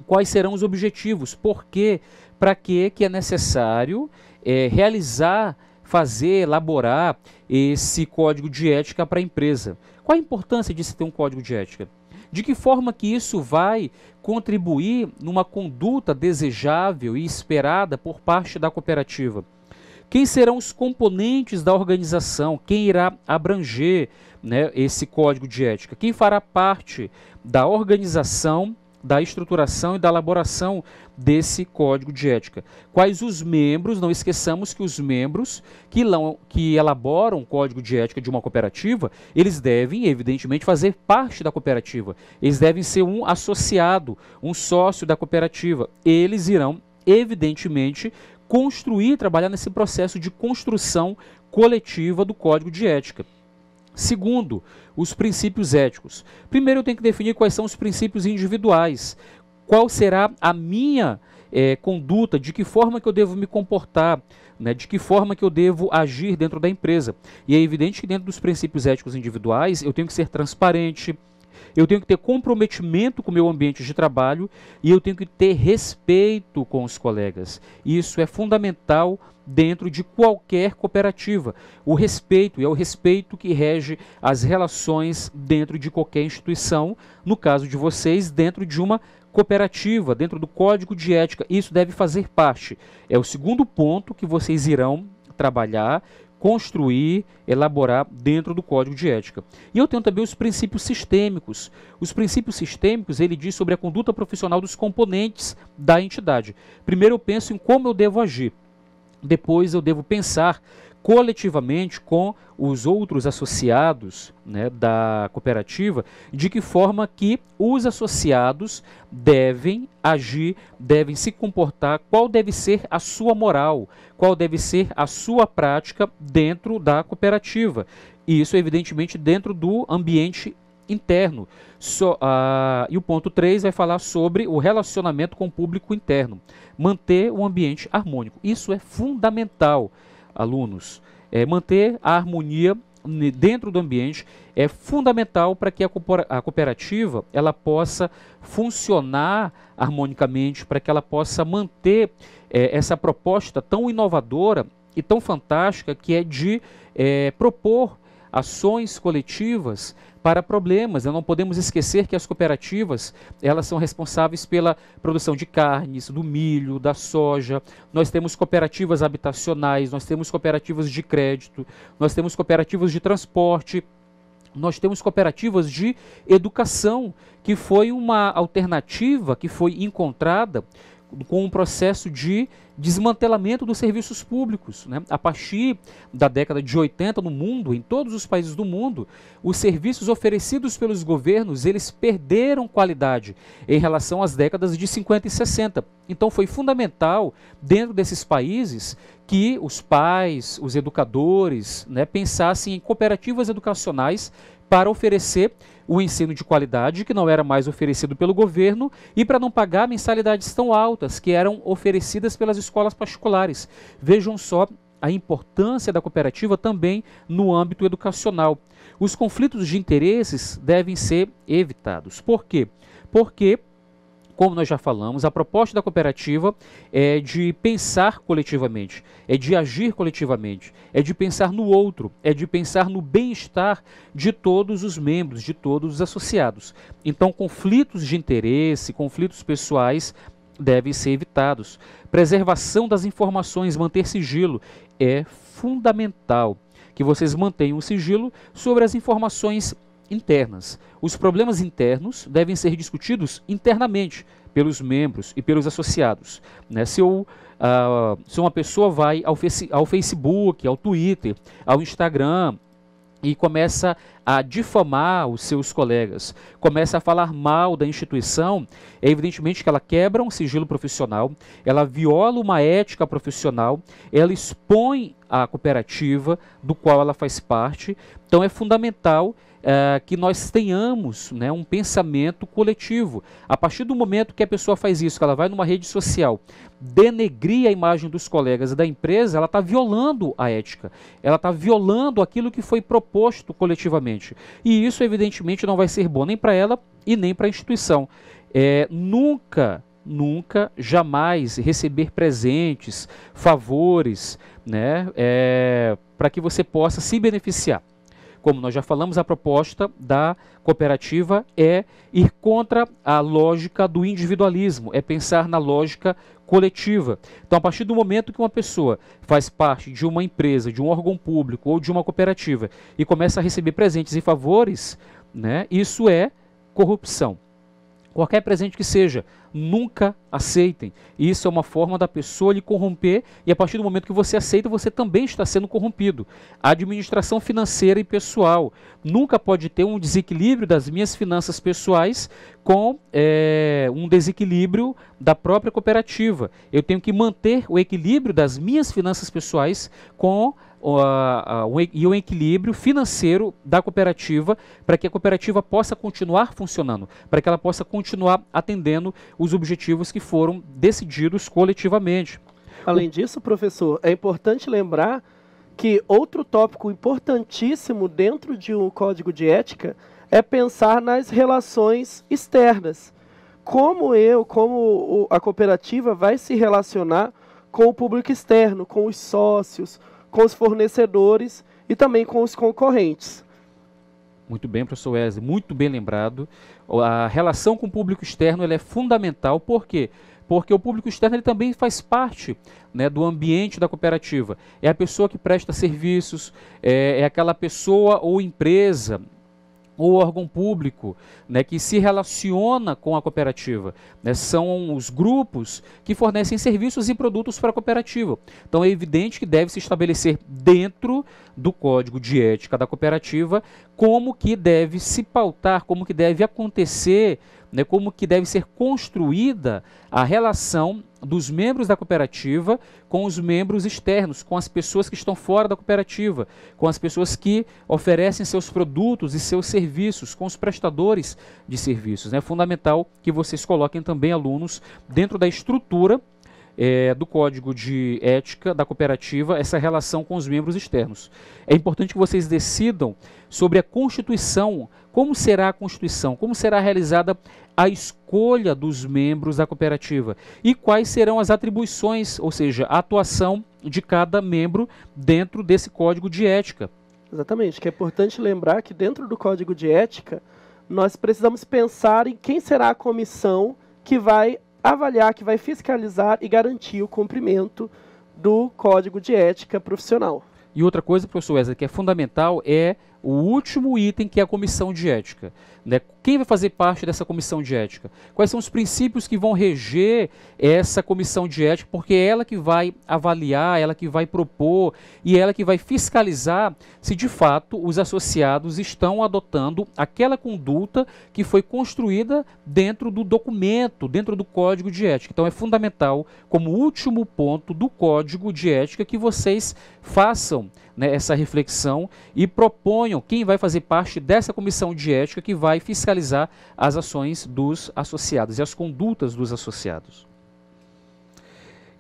Quais serão os objetivos? Por quê? Para que que é necessário é, realizar, fazer, elaborar esse código de ética para a empresa? Qual a importância de se ter um código de ética? De que forma que isso vai contribuir numa conduta desejável e esperada por parte da cooperativa. Quem serão os componentes da organização? Quem irá abranger né, esse código de ética? Quem fará parte da organização, da estruturação e da elaboração desse código de ética. Quais os membros, não esqueçamos que os membros que, que elaboram o código de ética de uma cooperativa, eles devem, evidentemente, fazer parte da cooperativa. Eles devem ser um associado, um sócio da cooperativa. Eles irão, evidentemente, construir, trabalhar nesse processo de construção coletiva do código de ética. Segundo, os princípios éticos. Primeiro eu tenho que definir quais são os princípios individuais, qual será a minha é, conduta, de que forma que eu devo me comportar, né, de que forma que eu devo agir dentro da empresa. E é evidente que dentro dos princípios éticos individuais eu tenho que ser transparente, eu tenho que ter comprometimento com o meu ambiente de trabalho e eu tenho que ter respeito com os colegas. Isso é fundamental dentro de qualquer cooperativa. O respeito, e é o respeito que rege as relações dentro de qualquer instituição, no caso de vocês, dentro de uma cooperativa, dentro do código de ética. Isso deve fazer parte. É o segundo ponto que vocês irão trabalhar, construir, elaborar dentro do código de ética. E eu tenho também os princípios sistêmicos. Os princípios sistêmicos, ele diz sobre a conduta profissional dos componentes da entidade. Primeiro eu penso em como eu devo agir. Depois eu devo pensar coletivamente com os outros associados né, da cooperativa, de que forma que os associados devem agir, devem se comportar, qual deve ser a sua moral, qual deve ser a sua prática dentro da cooperativa. E isso, evidentemente, dentro do ambiente interno. So, uh, e o ponto 3 vai falar sobre o relacionamento com o público interno. Manter o ambiente harmônico. Isso é fundamental alunos. É, manter a harmonia dentro do ambiente é fundamental para que a cooperativa ela possa funcionar harmonicamente, para que ela possa manter é, essa proposta tão inovadora e tão fantástica que é de é, propor ações coletivas para problemas. Não podemos esquecer que as cooperativas, elas são responsáveis pela produção de carnes, do milho, da soja. Nós temos cooperativas habitacionais, nós temos cooperativas de crédito, nós temos cooperativas de transporte, nós temos cooperativas de educação, que foi uma alternativa que foi encontrada com o um processo de desmantelamento dos serviços públicos. Né? A partir da década de 80 no mundo, em todos os países do mundo, os serviços oferecidos pelos governos eles perderam qualidade em relação às décadas de 50 e 60. Então foi fundamental dentro desses países que os pais, os educadores, né, pensassem em cooperativas educacionais para oferecer o ensino de qualidade, que não era mais oferecido pelo governo, e para não pagar mensalidades tão altas que eram oferecidas pelas escolas particulares. Vejam só a importância da cooperativa também no âmbito educacional. Os conflitos de interesses devem ser evitados. Por quê? Porque como nós já falamos, a proposta da cooperativa é de pensar coletivamente, é de agir coletivamente, é de pensar no outro, é de pensar no bem-estar de todos os membros, de todos os associados. Então, conflitos de interesse, conflitos pessoais devem ser evitados. Preservação das informações, manter sigilo é fundamental que vocês mantenham o sigilo sobre as informações internas. Os problemas internos devem ser discutidos internamente pelos membros e pelos associados. Né? Se, eu, uh, se uma pessoa vai ao, face, ao Facebook, ao Twitter, ao Instagram, e começa a difamar os seus colegas, começa a falar mal da instituição, é evidentemente que ela quebra um sigilo profissional, ela viola uma ética profissional, ela expõe a cooperativa do qual ela faz parte. Então é fundamental é, que nós tenhamos né, um pensamento coletivo. A partir do momento que a pessoa faz isso, que ela vai numa rede social, denegrir a imagem dos colegas da empresa, ela está violando a ética, ela está violando aquilo que foi proposto coletivamente. E isso, evidentemente, não vai ser bom nem para ela e nem para a instituição. É, nunca nunca, jamais receber presentes, favores, né, é, para que você possa se beneficiar. Como nós já falamos, a proposta da cooperativa é ir contra a lógica do individualismo, é pensar na lógica coletiva. Então, a partir do momento que uma pessoa faz parte de uma empresa, de um órgão público ou de uma cooperativa e começa a receber presentes e favores, né, isso é corrupção qualquer presente que seja, nunca aceitem. Isso é uma forma da pessoa lhe corromper e a partir do momento que você aceita, você também está sendo corrompido. A administração financeira e pessoal nunca pode ter um desequilíbrio das minhas finanças pessoais com é, um desequilíbrio da própria cooperativa. Eu tenho que manter o equilíbrio das minhas finanças pessoais com e o equilíbrio financeiro da cooperativa para que a cooperativa possa continuar funcionando, para que ela possa continuar atendendo os objetivos que foram decididos coletivamente. Além disso, professor, é importante lembrar que outro tópico importantíssimo dentro de um código de ética é pensar nas relações externas. Como eu, como a cooperativa vai se relacionar com o público externo, com os sócios, com os fornecedores e também com os concorrentes. Muito bem, professor Wesley, muito bem lembrado. A relação com o público externo é fundamental, por quê? Porque o público externo ele também faz parte né, do ambiente da cooperativa. É a pessoa que presta serviços, é, é aquela pessoa ou empresa ou órgão público né, que se relaciona com a cooperativa. Né, são os grupos que fornecem serviços e produtos para a cooperativa. Então é evidente que deve se estabelecer dentro do código de ética da cooperativa como que deve se pautar, como que deve acontecer, né, como que deve ser construída a relação dos membros da cooperativa com os membros externos, com as pessoas que estão fora da cooperativa, com as pessoas que oferecem seus produtos e seus serviços, com os prestadores de serviços. É fundamental que vocês coloquem também alunos dentro da estrutura é, do Código de Ética da Cooperativa essa relação com os membros externos. É importante que vocês decidam sobre a Constituição, como será a Constituição, como será realizada a escolha dos membros da cooperativa e quais serão as atribuições, ou seja, a atuação de cada membro dentro desse Código de Ética. Exatamente, que é importante lembrar que dentro do Código de Ética nós precisamos pensar em quem será a comissão que vai avaliar, que vai fiscalizar e garantir o cumprimento do código de ética profissional. E outra coisa, professor Wesley, que é fundamental é o último item que é a comissão de ética. Né? Quem vai fazer parte dessa comissão de ética? Quais são os princípios que vão reger essa comissão de ética? Porque é ela que vai avaliar, ela que vai propor e é ela que vai fiscalizar se de fato os associados estão adotando aquela conduta que foi construída dentro do documento, dentro do código de ética. Então é fundamental, como último ponto do código de ética, que vocês façam né, essa reflexão e proponham quem vai fazer parte dessa comissão de ética que vai fiscalizar as ações dos associados e as condutas dos associados.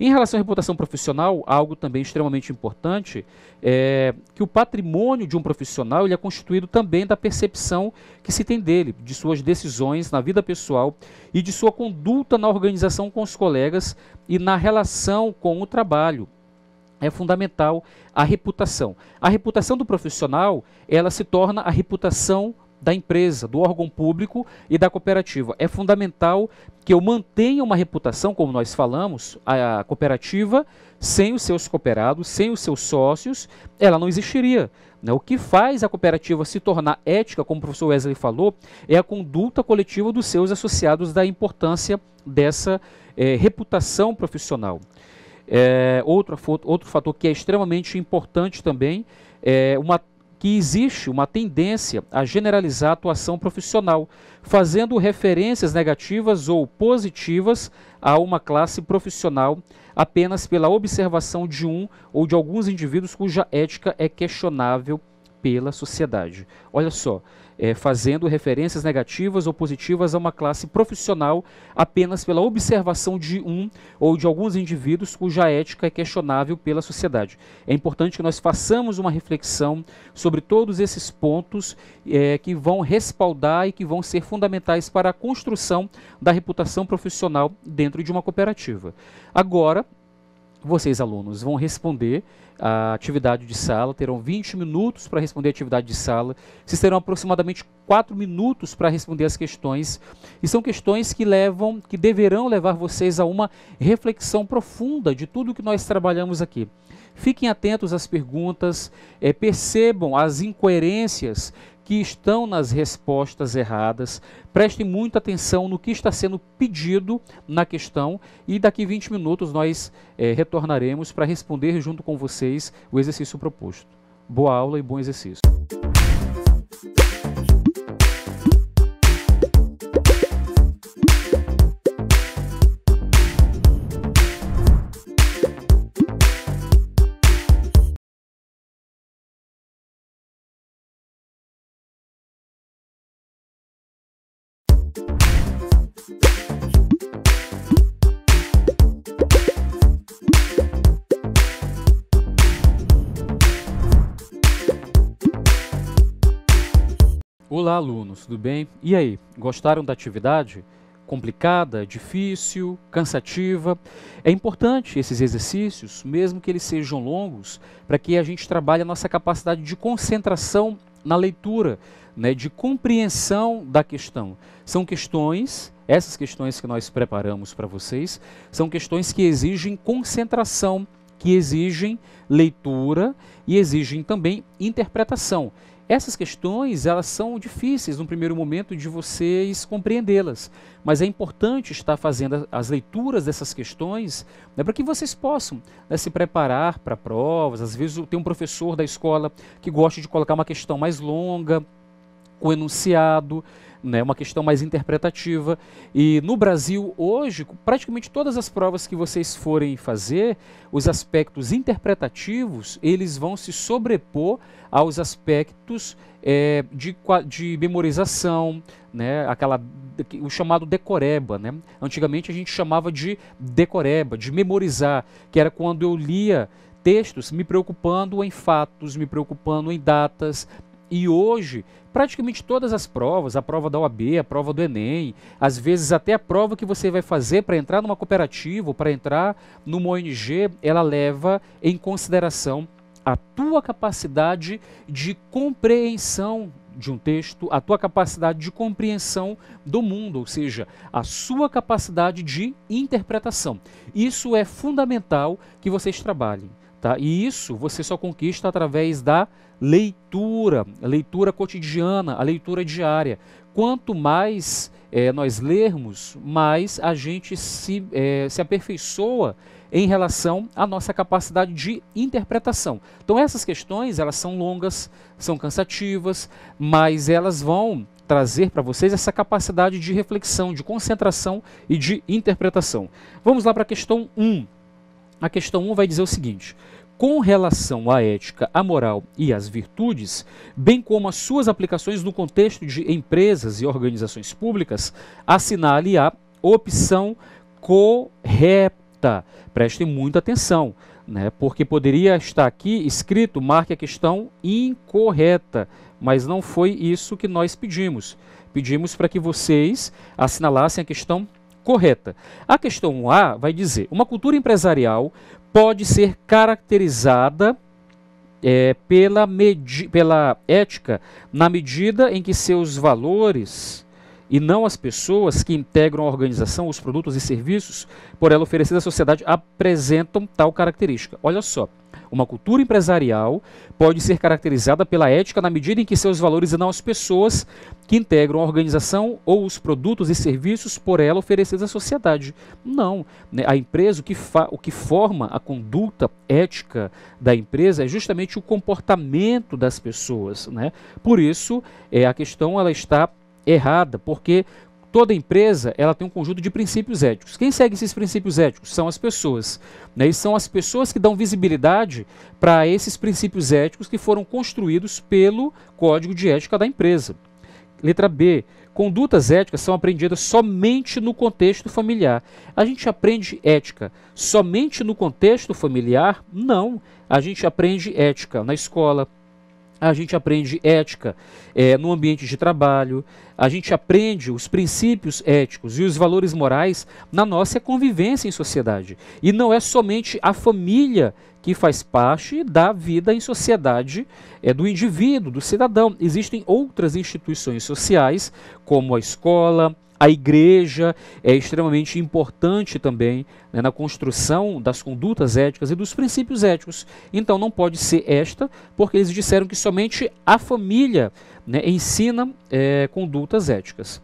Em relação à reputação profissional, algo também extremamente importante é que o patrimônio de um profissional ele é constituído também da percepção que se tem dele, de suas decisões na vida pessoal e de sua conduta na organização com os colegas e na relação com o trabalho é fundamental a reputação. A reputação do profissional, ela se torna a reputação da empresa, do órgão público e da cooperativa. É fundamental que eu mantenha uma reputação, como nós falamos, a cooperativa sem os seus cooperados, sem os seus sócios, ela não existiria. Né? O que faz a cooperativa se tornar ética, como o professor Wesley falou, é a conduta coletiva dos seus associados da importância dessa é, reputação profissional. É, outro, outro fator que é extremamente importante também é uma, que existe uma tendência a generalizar a atuação profissional, fazendo referências negativas ou positivas a uma classe profissional apenas pela observação de um ou de alguns indivíduos cuja ética é questionável pela sociedade. Olha só, é, fazendo referências negativas ou positivas a uma classe profissional apenas pela observação de um ou de alguns indivíduos cuja ética é questionável pela sociedade. É importante que nós façamos uma reflexão sobre todos esses pontos é, que vão respaldar e que vão ser fundamentais para a construção da reputação profissional dentro de uma cooperativa. Agora, vocês, alunos, vão responder a atividade de sala, terão 20 minutos para responder a atividade de sala, vocês terão aproximadamente 4 minutos para responder as questões, e são questões que levam, que deverão levar vocês a uma reflexão profunda de tudo que nós trabalhamos aqui. Fiquem atentos às perguntas, é, percebam as incoerências que estão nas respostas erradas. Prestem muita atenção no que está sendo pedido na questão e daqui 20 minutos nós é, retornaremos para responder junto com vocês o exercício proposto. Boa aula e bom exercício. Olá, alunos, tudo bem? E aí, gostaram da atividade? Complicada, difícil, cansativa? É importante esses exercícios, mesmo que eles sejam longos, para que a gente trabalhe a nossa capacidade de concentração na leitura, né, de compreensão da questão. São questões, essas questões que nós preparamos para vocês, são questões que exigem concentração, que exigem leitura e exigem também interpretação. Essas questões, elas são difíceis no primeiro momento de vocês compreendê-las, mas é importante estar fazendo as leituras dessas questões né, para que vocês possam né, se preparar para provas. Às vezes tem um professor da escola que gosta de colocar uma questão mais longa, com enunciado, né, uma questão mais interpretativa. E no Brasil, hoje, praticamente todas as provas que vocês forem fazer, os aspectos interpretativos, eles vão se sobrepor aos aspectos é, de, de memorização, né, aquela, o chamado decoreba. Né? Antigamente a gente chamava de decoreba, de memorizar, que era quando eu lia textos me preocupando em fatos, me preocupando em datas, e hoje praticamente todas as provas, a prova da OAB, a prova do Enem, às vezes até a prova que você vai fazer para entrar numa cooperativa, para entrar numa ONG, ela leva em consideração a tua capacidade de compreensão de um texto, a tua capacidade de compreensão do mundo, ou seja, a sua capacidade de interpretação. Isso é fundamental que vocês trabalhem, tá? E isso você só conquista através da leitura, a leitura cotidiana, a leitura diária. Quanto mais é, nós lermos, mais a gente se, é, se aperfeiçoa em relação à nossa capacidade de interpretação. Então essas questões elas são longas, são cansativas, mas elas vão trazer para vocês essa capacidade de reflexão, de concentração e de interpretação. Vamos lá para a questão 1. A questão 1 vai dizer o seguinte: com relação à ética, à moral e às virtudes, bem como as suas aplicações no contexto de empresas e organizações públicas, assinale a opção correta. Prestem muita atenção, né? porque poderia estar aqui escrito, marque a questão incorreta, mas não foi isso que nós pedimos. Pedimos para que vocês assinalassem a questão correta. A questão A vai dizer: uma cultura empresarial pode ser caracterizada é, pela, pela ética na medida em que seus valores e não as pessoas que integram a organização, os produtos e serviços por ela oferecidos à sociedade apresentam tal característica. Olha só, uma cultura empresarial pode ser caracterizada pela ética na medida em que seus valores não as pessoas que integram a organização ou os produtos e serviços por ela oferecidos à sociedade. Não. Né? A empresa, o que, o que forma a conduta ética da empresa é justamente o comportamento das pessoas. Né? Por isso, é, a questão ela está errada, porque toda empresa ela tem um conjunto de princípios éticos. Quem segue esses princípios éticos são as pessoas. Né? E são as pessoas que dão visibilidade para esses princípios éticos que foram construídos pelo Código de Ética da empresa. Letra B. Condutas éticas são aprendidas somente no contexto familiar. A gente aprende ética somente no contexto familiar? Não. A gente aprende ética na escola, a gente aprende ética é, no ambiente de trabalho, a gente aprende os princípios éticos e os valores morais na nossa convivência em sociedade. E não é somente a família que faz parte da vida em sociedade é, do indivíduo, do cidadão. Existem outras instituições sociais, como a escola, a igreja é extremamente importante também né, na construção das condutas éticas e dos princípios éticos. Então não pode ser esta, porque eles disseram que somente a família né, ensina é, condutas éticas.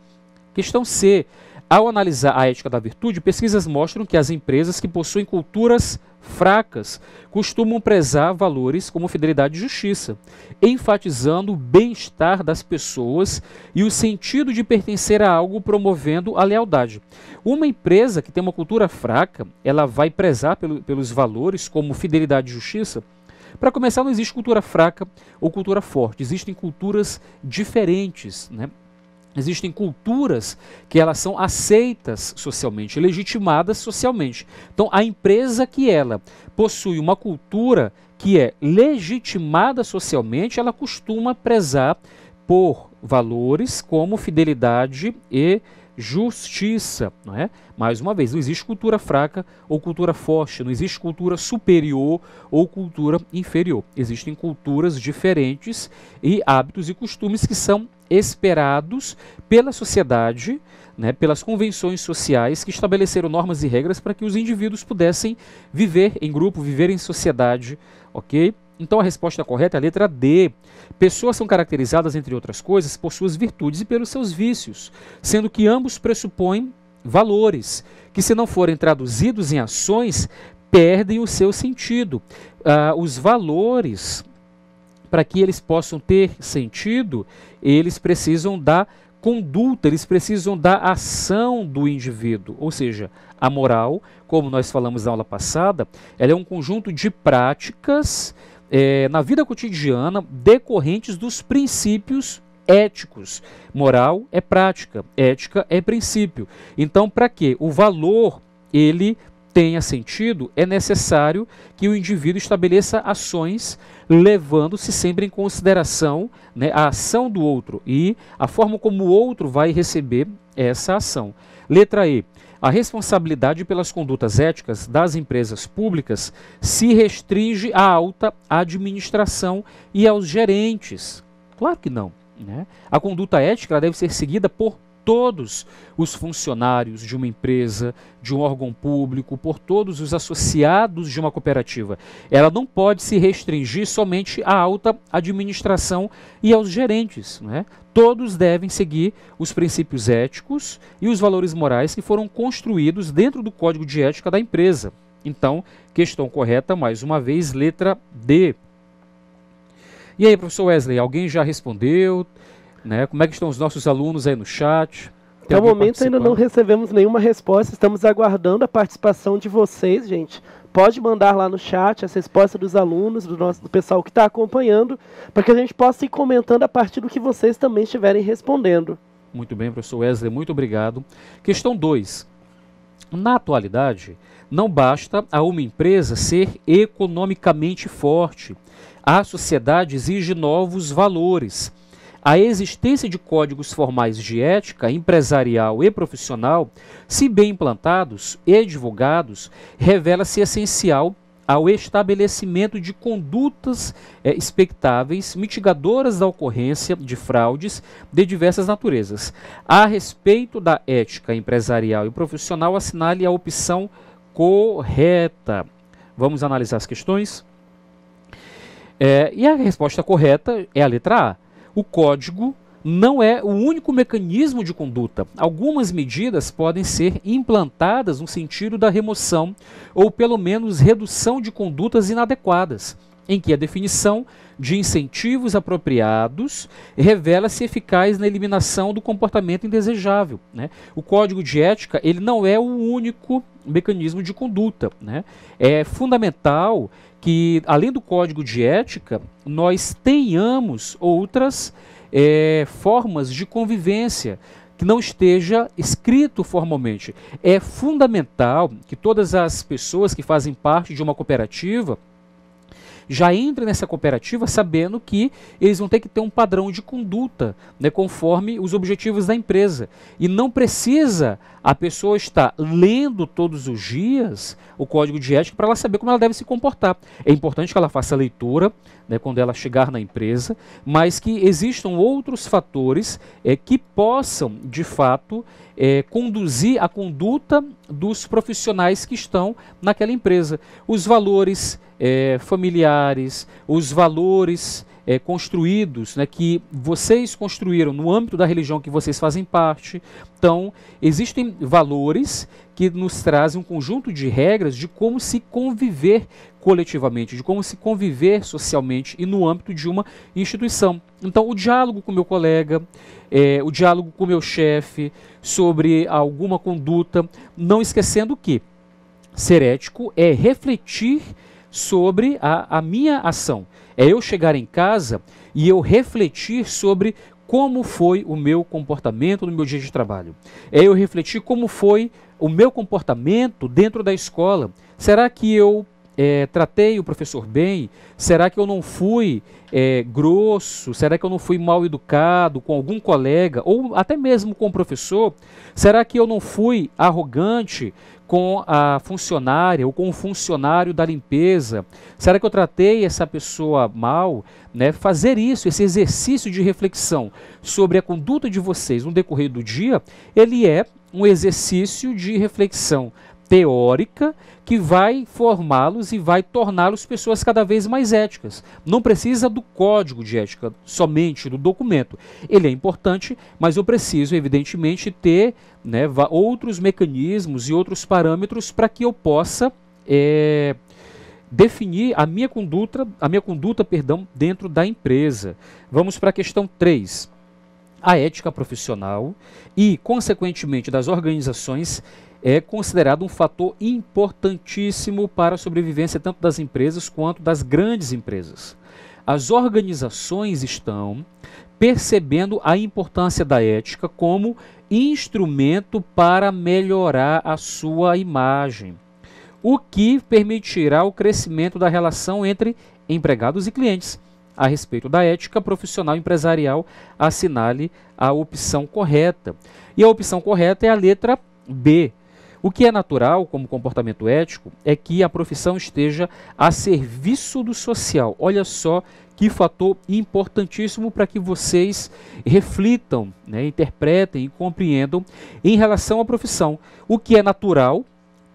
Questão C. Ao analisar a ética da virtude, pesquisas mostram que as empresas que possuem culturas fracas costumam prezar valores como fidelidade e justiça, enfatizando o bem-estar das pessoas e o sentido de pertencer a algo, promovendo a lealdade. Uma empresa que tem uma cultura fraca, ela vai prezar pelo, pelos valores como fidelidade e justiça? Para começar, não existe cultura fraca ou cultura forte, existem culturas diferentes, né? Existem culturas que elas são aceitas socialmente, legitimadas socialmente. Então, a empresa que ela possui uma cultura que é legitimada socialmente, ela costuma prezar por valores como fidelidade e justiça, não é? Mais uma vez, não existe cultura fraca ou cultura forte, não existe cultura superior ou cultura inferior. Existem culturas diferentes e hábitos e costumes que são esperados pela sociedade, né, pelas convenções sociais que estabeleceram normas e regras para que os indivíduos pudessem viver em grupo, viver em sociedade, ok? Então a resposta correta é a letra D. Pessoas são caracterizadas, entre outras coisas, por suas virtudes e pelos seus vícios, sendo que ambos pressupõem valores, que se não forem traduzidos em ações, perdem o seu sentido. Uh, os valores para que eles possam ter sentido, eles precisam da conduta, eles precisam da ação do indivíduo. Ou seja, a moral, como nós falamos na aula passada, ela é um conjunto de práticas é, na vida cotidiana decorrentes dos princípios éticos. Moral é prática, ética é princípio. Então, para que o valor ele tenha sentido, é necessário que o indivíduo estabeleça ações levando-se sempre em consideração né, a ação do outro e a forma como o outro vai receber essa ação. Letra E. A responsabilidade pelas condutas éticas das empresas públicas se restringe à alta administração e aos gerentes. Claro que não. Né? A conduta ética deve ser seguida por todos os funcionários de uma empresa, de um órgão público, por todos os associados de uma cooperativa. Ela não pode se restringir somente à alta administração e aos gerentes. Né? Todos devem seguir os princípios éticos e os valores morais que foram construídos dentro do código de ética da empresa. Então, questão correta, mais uma vez, letra D. E aí, professor Wesley, alguém já respondeu? Né? Como é que estão os nossos alunos aí no chat? Até o momento ainda não recebemos nenhuma resposta, estamos aguardando a participação de vocês, gente. Pode mandar lá no chat as resposta dos alunos, do nosso do pessoal que está acompanhando, para que a gente possa ir comentando a partir do que vocês também estiverem respondendo. Muito bem, professor Wesley, muito obrigado. Questão 2. Na atualidade, não basta a uma empresa ser economicamente forte. A sociedade exige novos valores a existência de códigos formais de ética empresarial e profissional, se bem implantados e divulgados, revela-se essencial ao estabelecimento de condutas é, expectáveis mitigadoras da ocorrência de fraudes de diversas naturezas. A respeito da ética empresarial e profissional, assinale a opção correta. Vamos analisar as questões? É, e a resposta correta é a letra A. O código não é o único mecanismo de conduta. Algumas medidas podem ser implantadas no sentido da remoção ou pelo menos redução de condutas inadequadas, em que a definição de incentivos apropriados revela-se eficaz na eliminação do comportamento indesejável. Né? O código de ética ele não é o único mecanismo de conduta. Né? É fundamental que, além do código de ética, nós tenhamos outras é, formas de convivência que não esteja escrito formalmente. É fundamental que todas as pessoas que fazem parte de uma cooperativa já entrem nessa cooperativa sabendo que eles vão ter que ter um padrão de conduta né, conforme os objetivos da empresa. E não precisa a pessoa está lendo todos os dias o código de ética para ela saber como ela deve se comportar. É importante que ela faça a leitura né, quando ela chegar na empresa, mas que existam outros fatores é, que possam, de fato, é, conduzir a conduta dos profissionais que estão naquela empresa. Os valores é, familiares, os valores é, construídos, né, que vocês construíram no âmbito da religião que vocês fazem parte. Então, existem valores que nos trazem um conjunto de regras de como se conviver coletivamente, de como se conviver socialmente e no âmbito de uma instituição. Então, o diálogo com meu colega, é, o diálogo com meu chefe sobre alguma conduta, não esquecendo que ser ético é refletir sobre a, a minha ação. É eu chegar em casa e eu refletir sobre como foi o meu comportamento no meu dia de trabalho. É eu refletir como foi o meu comportamento dentro da escola. Será que eu é, tratei o professor bem? Será que eu não fui é, grosso? Será que eu não fui mal educado com algum colega ou até mesmo com o professor? Será que eu não fui arrogante com a funcionária ou com o funcionário da limpeza? Será que eu tratei essa pessoa mal? Né? Fazer isso, esse exercício de reflexão sobre a conduta de vocês no decorrer do dia, ele é um exercício de reflexão teórica que vai formá-los e vai torná-los pessoas cada vez mais éticas. Não precisa do código de ética, somente do documento. Ele é importante, mas eu preciso, evidentemente, ter né, outros mecanismos e outros parâmetros para que eu possa é, definir a minha conduta, a minha conduta, perdão, dentro da empresa. Vamos para a questão 3. A ética profissional e, consequentemente, das organizações é considerado um fator importantíssimo para a sobrevivência tanto das empresas quanto das grandes empresas. As organizações estão percebendo a importância da ética como instrumento para melhorar a sua imagem, o que permitirá o crescimento da relação entre empregados e clientes. A respeito da ética profissional empresarial, assinale a opção correta. E a opção correta é a letra B, o que é natural, como comportamento ético, é que a profissão esteja a serviço do social. Olha só que fator importantíssimo para que vocês reflitam, né, interpretem e compreendam em relação à profissão. O que é natural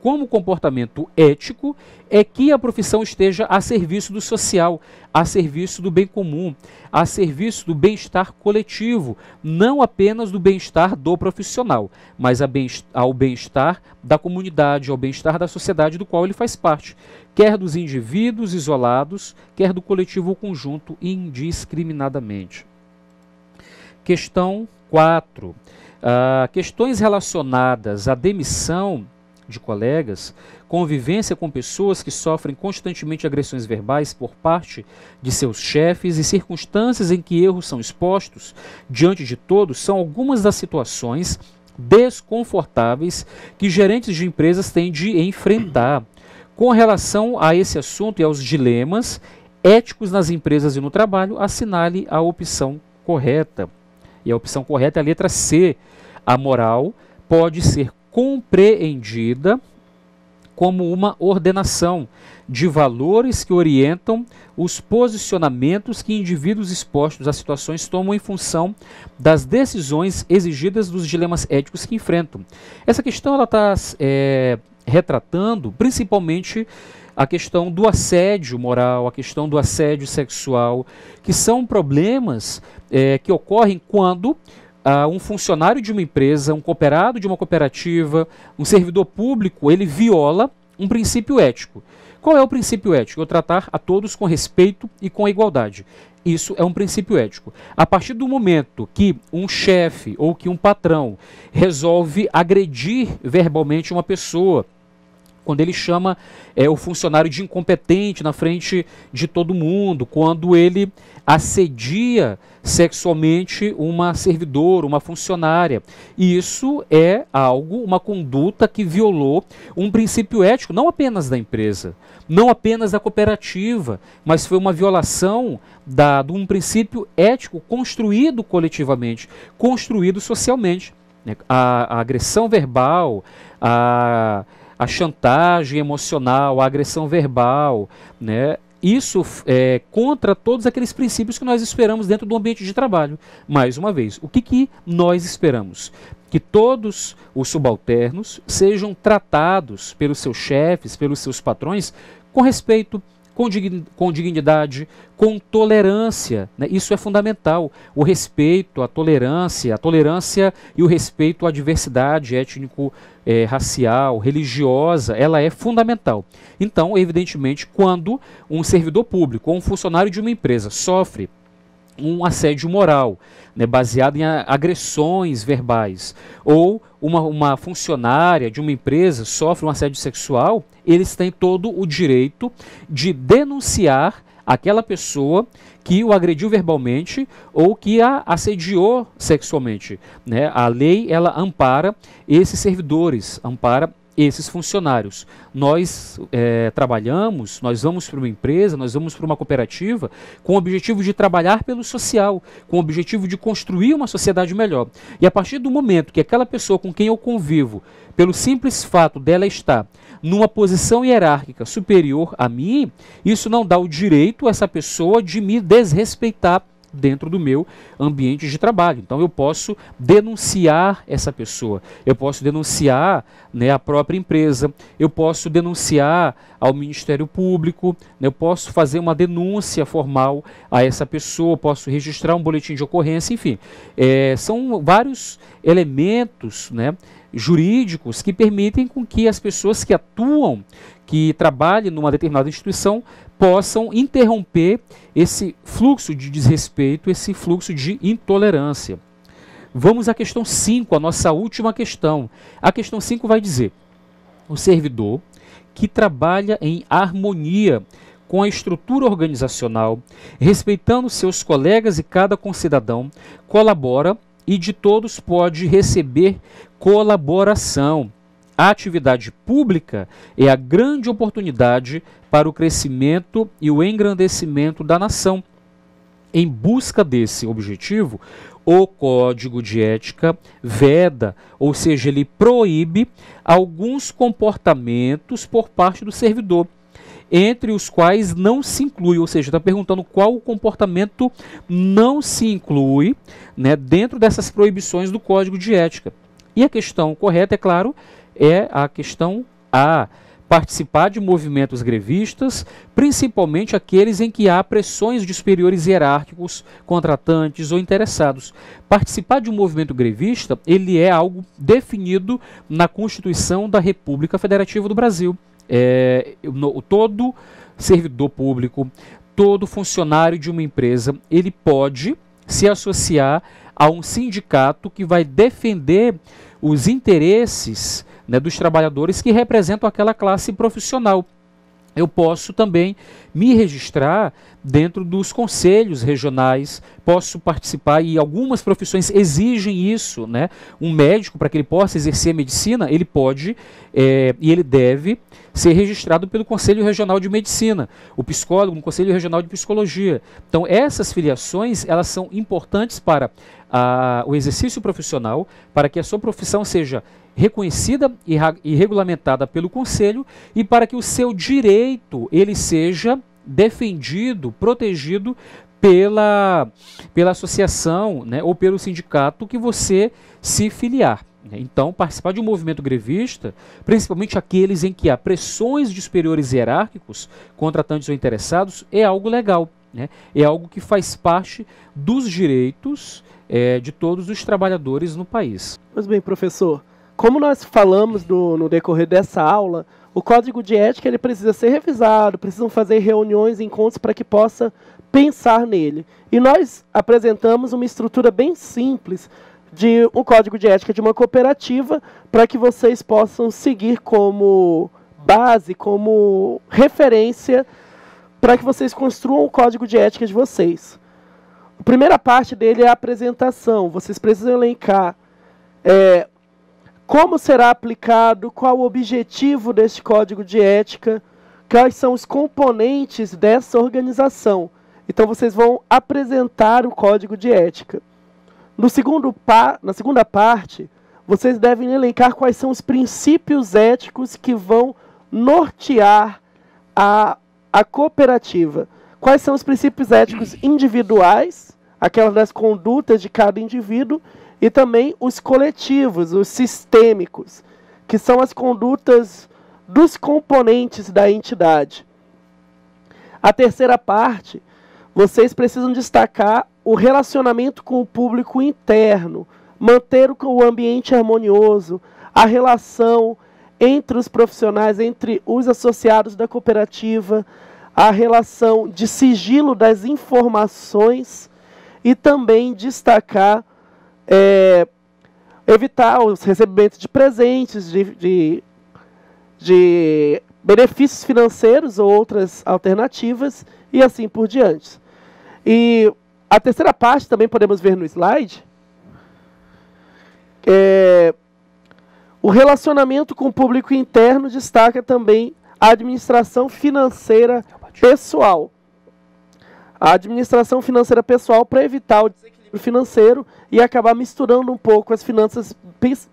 como comportamento ético é que a profissão esteja a serviço do social, a serviço do bem comum, a serviço do bem-estar coletivo, não apenas do bem-estar do profissional, mas ao bem-estar da comunidade, ao bem-estar da sociedade do qual ele faz parte, quer dos indivíduos isolados, quer do coletivo ou conjunto indiscriminadamente. Questão 4. Uh, ah, questões relacionadas à demissão de colegas, convivência com pessoas que sofrem constantemente agressões verbais por parte de seus chefes e circunstâncias em que erros são expostos diante de todos são algumas das situações desconfortáveis que gerentes de empresas têm de enfrentar. Com relação a esse assunto e aos dilemas éticos nas empresas e no trabalho, assinale a opção correta. E a opção correta é a letra C. A moral pode ser compreendida como uma ordenação de valores que orientam os posicionamentos que indivíduos expostos a situações tomam em função das decisões exigidas dos dilemas éticos que enfrentam. Essa questão está é, retratando principalmente a questão do assédio moral, a questão do assédio sexual, que são problemas é, que ocorrem quando Uh, um funcionário de uma empresa, um cooperado de uma cooperativa, um servidor público, ele viola um princípio ético. Qual é o princípio ético? Eu tratar a todos com respeito e com igualdade. Isso é um princípio ético. A partir do momento que um chefe ou que um patrão resolve agredir verbalmente uma pessoa, quando ele chama é, o funcionário de incompetente na frente de todo mundo, quando ele assedia sexualmente uma servidora, uma funcionária. isso é algo, uma conduta que violou um princípio ético, não apenas da empresa, não apenas da cooperativa, mas foi uma violação da, de um princípio ético construído coletivamente, construído socialmente. A, a agressão verbal, a a chantagem emocional, a agressão verbal, né? Isso é contra todos aqueles princípios que nós esperamos dentro do ambiente de trabalho. Mais uma vez, o que, que nós esperamos? Que todos os subalternos sejam tratados pelos seus chefes, pelos seus patrões, com respeito, com dignidade, com tolerância. Né? Isso é fundamental. O respeito, a tolerância, a tolerância e o respeito à diversidade étnico-racial, eh, religiosa, ela é fundamental. Então, evidentemente, quando um servidor público ou um funcionário de uma empresa sofre um assédio moral, né, baseado em agressões verbais, ou uma, uma funcionária de uma empresa sofre um assédio sexual, eles têm todo o direito de denunciar aquela pessoa que o agrediu verbalmente ou que a assediou sexualmente. Né? A lei ela ampara esses servidores, ampara esses funcionários. Nós é, trabalhamos, nós vamos para uma empresa, nós vamos para uma cooperativa com o objetivo de trabalhar pelo social, com o objetivo de construir uma sociedade melhor. E a partir do momento que aquela pessoa com quem eu convivo, pelo simples fato dela estar numa posição hierárquica superior a mim, isso não dá o direito a essa pessoa de me desrespeitar dentro do meu ambiente de trabalho. Então eu posso denunciar essa pessoa, eu posso denunciar né, a própria empresa, eu posso denunciar ao Ministério Público, né, eu posso fazer uma denúncia formal a essa pessoa, posso registrar um boletim de ocorrência, enfim. É, são vários elementos né, jurídicos que permitem com que as pessoas que atuam, que trabalhem numa determinada instituição, possam interromper esse fluxo de desrespeito, esse fluxo de intolerância. Vamos à questão 5, a nossa última questão. A questão 5 vai dizer: o servidor que trabalha em harmonia com a estrutura organizacional, respeitando seus colegas e cada concidadão, colabora e de todos pode receber colaboração. A atividade pública é a grande oportunidade para o crescimento e o engrandecimento da nação. Em busca desse objetivo, o Código de Ética veda, ou seja, ele proíbe alguns comportamentos por parte do servidor, entre os quais não se inclui, ou seja, está perguntando qual o comportamento não se inclui né, dentro dessas proibições do Código de Ética. E a questão correta, é claro, é a questão A. Participar de movimentos grevistas, principalmente aqueles em que há pressões de superiores hierárquicos, contratantes ou interessados. Participar de um movimento grevista, ele é algo definido na Constituição da República Federativa do Brasil. É, no, todo servidor público, todo funcionário de uma empresa, ele pode se associar a um sindicato que vai defender os interesses né, dos trabalhadores que representam aquela classe profissional. Eu posso também me registrar dentro dos conselhos regionais, posso participar e algumas profissões exigem isso, né? Um médico para que ele possa exercer medicina, ele pode é, e ele deve ser registrado pelo Conselho Regional de Medicina, o psicólogo no Conselho Regional de Psicologia. Então, essas filiações, elas são importantes para a, ah, o exercício profissional, para que a sua profissão seja reconhecida e, e regulamentada pelo Conselho e para que o seu direito, ele seja defendido, protegido pela, pela associação né, ou pelo sindicato que você se filiar. Né? Então, participar de um movimento grevista, principalmente aqueles em que há pressões de superiores hierárquicos, contratantes ou interessados, é algo legal. Né? É algo que faz parte dos direitos é, de todos os trabalhadores no país. Mas bem, professor, como nós falamos do, no decorrer dessa aula, o código de ética ele precisa ser revisado, precisam fazer reuniões e encontros para que possa pensar nele. E nós apresentamos uma estrutura bem simples de um código de ética de uma cooperativa para que vocês possam seguir como base, como referência para que vocês construam o código de ética de vocês. A primeira parte dele é a apresentação. Vocês precisam elencar é, como será aplicado, qual o objetivo deste código de ética, quais são os componentes dessa organização. Então vocês vão apresentar o código de ética. No segundo na segunda parte, vocês devem elencar quais são os princípios éticos que vão nortear a, a cooperativa. Quais são os princípios éticos individuais, aquelas das condutas de cada indivíduo, e também os coletivos, os sistêmicos, que são as condutas dos componentes da entidade. A terceira parte, vocês precisam destacar o relacionamento com o público interno, manter o ambiente harmonioso, a relação entre os profissionais, entre os associados da cooperativa, a relação de sigilo das informações e também destacar, é, evitar os recebimentos de presentes, de, de, de benefícios financeiros ou outras alternativas e assim por diante. E a terceira parte também podemos ver no slide. É, o relacionamento com o público interno destaca também a administração financeira pessoal. A administração financeira pessoal para evitar o desequilíbrio financeiro e acabar misturando um pouco as finanças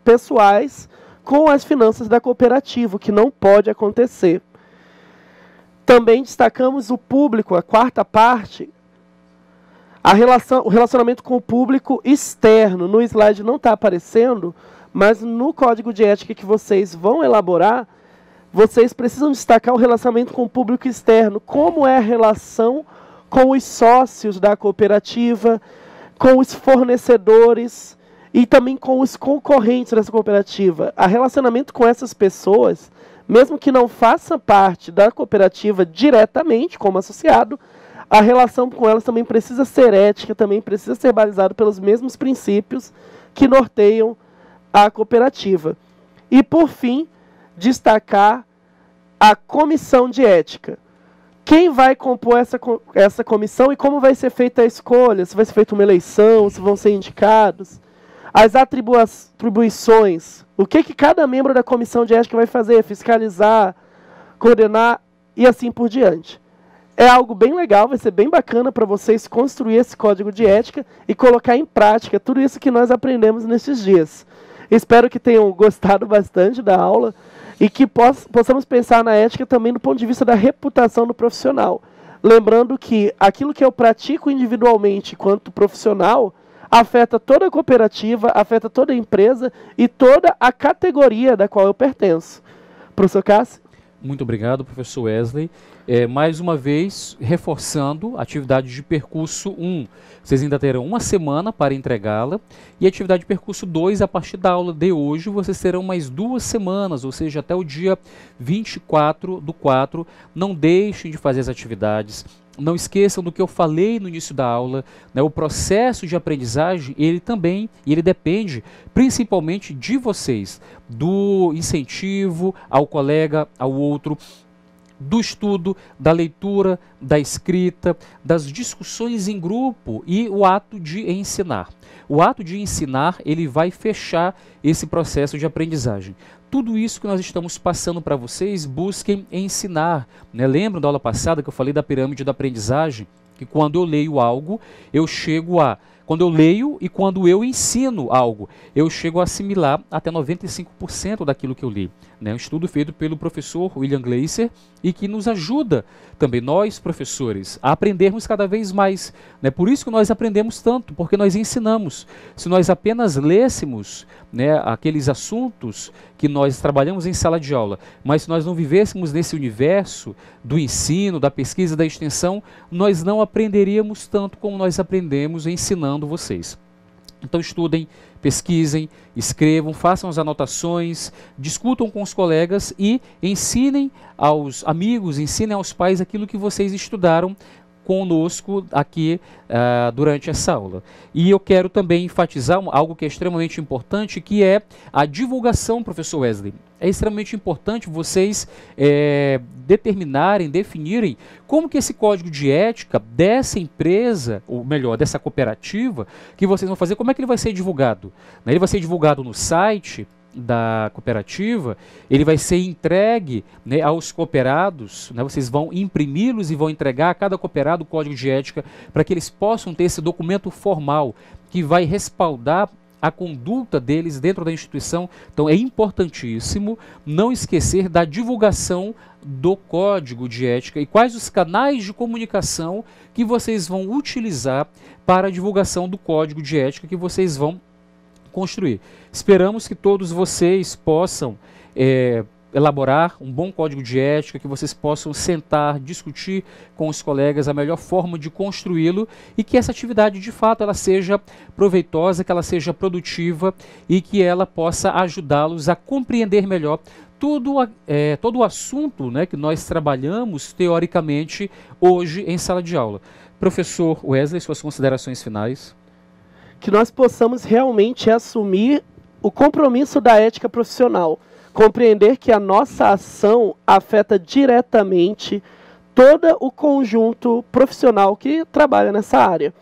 pessoais com as finanças da cooperativa, que não pode acontecer. Também destacamos o público, a quarta parte, a relação, o relacionamento com o público externo no slide não está aparecendo, mas no código de ética que vocês vão elaborar, vocês precisam destacar o relacionamento com o público externo. Como é a relação com os sócios da cooperativa, com os fornecedores e também com os concorrentes dessa cooperativa. A relacionamento com essas pessoas, mesmo que não faça parte da cooperativa diretamente como associado, a relação com elas também precisa ser ética, também precisa ser balizada pelos mesmos princípios que norteiam a cooperativa. E, por fim, destacar a comissão de ética. Quem vai compor essa, essa comissão e como vai ser feita a escolha? Se vai ser feita uma eleição, se vão ser indicados? As atribuições. O que, que cada membro da comissão de ética vai fazer? Fiscalizar, coordenar e assim por diante é algo bem legal, vai ser bem bacana para vocês construir esse código de ética e colocar em prática tudo isso que nós aprendemos nesses dias. Espero que tenham (laughs) gostado bastante da aula e que possamos pensar na ética também do ponto de vista da reputação do profissional. Lembrando que aquilo que eu pratico individualmente quanto profissional afeta toda a cooperativa, afeta toda a empresa e toda a categoria da qual eu pertenço. Professor Cássio? Muito obrigado, professor Wesley. É, mais uma vez, reforçando atividade de percurso 1. Vocês ainda terão uma semana para entregá-la. E atividade de percurso 2, a partir da aula de hoje, vocês terão mais duas semanas, ou seja, até o dia 24 do 4. Não deixem de fazer as atividades. Não esqueçam do que eu falei no início da aula, né? o processo de aprendizagem, ele também, ele depende principalmente de vocês, do incentivo ao colega, ao outro, do estudo, da leitura, da escrita, das discussões em grupo e o ato de ensinar. O ato de ensinar, ele vai fechar esse processo de aprendizagem. Tudo isso que nós estamos passando para vocês, busquem ensinar. Né? Lembram da aula passada que eu falei da pirâmide da aprendizagem? Que quando eu leio algo, eu chego a quando eu leio e quando eu ensino algo, eu chego a assimilar até 95% daquilo que eu li. Né? Um estudo feito pelo professor William Glaser e que nos ajuda também, nós professores, a aprendermos cada vez mais. Né? Por isso que nós aprendemos tanto, porque nós ensinamos. Se nós apenas lêssemos né, aqueles assuntos que nós trabalhamos em sala de aula, mas se nós não vivêssemos nesse universo do ensino, da pesquisa, da extensão, nós não aprenderíamos tanto como nós aprendemos ensinando vocês. Então estudem, pesquisem, escrevam, façam as anotações, discutam com os colegas e ensinem aos amigos, ensinem aos pais aquilo que vocês estudaram conosco aqui uh, durante essa aula. E eu quero também enfatizar algo que é extremamente importante, que é a divulgação, professor Wesley. É extremamente importante vocês é, determinarem, definirem como que esse código de ética dessa empresa, ou melhor, dessa cooperativa que vocês vão fazer, como é que ele vai ser divulgado. Né? Ele vai ser divulgado no site, da cooperativa, ele vai ser entregue né, aos cooperados, né, vocês vão imprimi-los e vão entregar a cada cooperado o código de ética para que eles possam ter esse documento formal que vai respaldar a conduta deles dentro da instituição. Então é importantíssimo não esquecer da divulgação do código de ética e quais os canais de comunicação que vocês vão utilizar para a divulgação do código de ética que vocês vão construir. Esperamos que todos vocês possam é, elaborar um bom código de ética, que vocês possam sentar, discutir com os colegas a melhor forma de construí-lo e que essa atividade de fato ela seja proveitosa, que ela seja produtiva e que ela possa ajudá-los a compreender melhor tudo, é, todo o assunto né, que nós trabalhamos teoricamente hoje em sala de aula. Professor Wesley, suas considerações finais. Que nós possamos realmente assumir o compromisso da ética profissional, compreender que a nossa ação afeta diretamente todo o conjunto profissional que trabalha nessa área.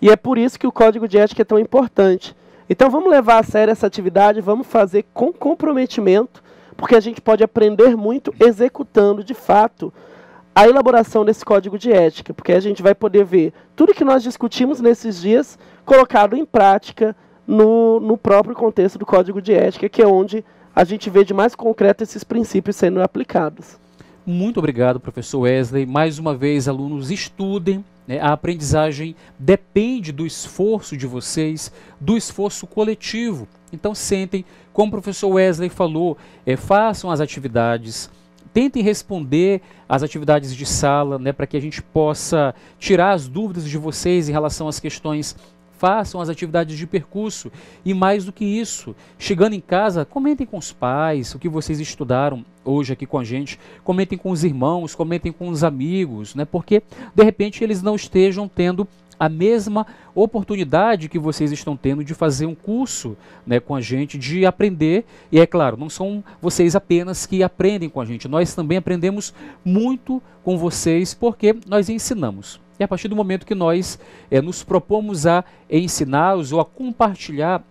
E é por isso que o código de ética é tão importante. Então vamos levar a sério essa atividade, vamos fazer com comprometimento, porque a gente pode aprender muito executando de fato a elaboração desse código de ética, porque a gente vai poder ver tudo que nós discutimos nesses dias colocado em prática no, no próprio contexto do código de ética, que é onde a gente vê de mais concreto esses princípios sendo aplicados. Muito obrigado, professor Wesley. Mais uma vez, alunos, estudem. Né? A aprendizagem depende do esforço de vocês, do esforço coletivo. Então, sentem, como o professor Wesley falou, é, façam as atividades, tentem responder às atividades de sala, né, para que a gente possa tirar as dúvidas de vocês em relação às questões façam as atividades de percurso e mais do que isso, chegando em casa, comentem com os pais o que vocês estudaram hoje aqui com a gente, comentem com os irmãos, comentem com os amigos, né? Porque de repente eles não estejam tendo a mesma oportunidade que vocês estão tendo de fazer um curso né, com a gente, de aprender. E é claro, não são vocês apenas que aprendem com a gente, nós também aprendemos muito com vocês porque nós ensinamos. E a partir do momento que nós é, nos propomos a ensiná-los ou a compartilhar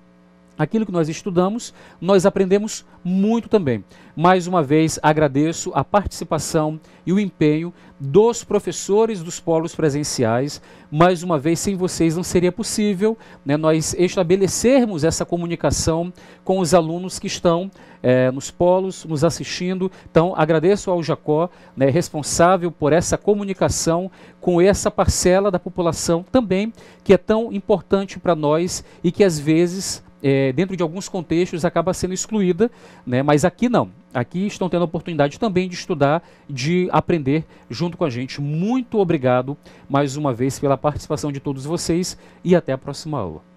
aquilo que nós estudamos, nós aprendemos muito também. Mais uma vez, agradeço a participação e o empenho dos professores dos polos presenciais. Mais uma vez, sem vocês não seria possível né, nós estabelecermos essa comunicação com os alunos que estão é, nos polos, nos assistindo. Então, agradeço ao Jacó, né, responsável por essa comunicação com essa parcela da população também, que é tão importante para nós e que às vezes é, dentro de alguns contextos, acaba sendo excluída, né? mas aqui não. Aqui estão tendo a oportunidade também de estudar, de aprender junto com a gente. Muito obrigado mais uma vez pela participação de todos vocês e até a próxima aula.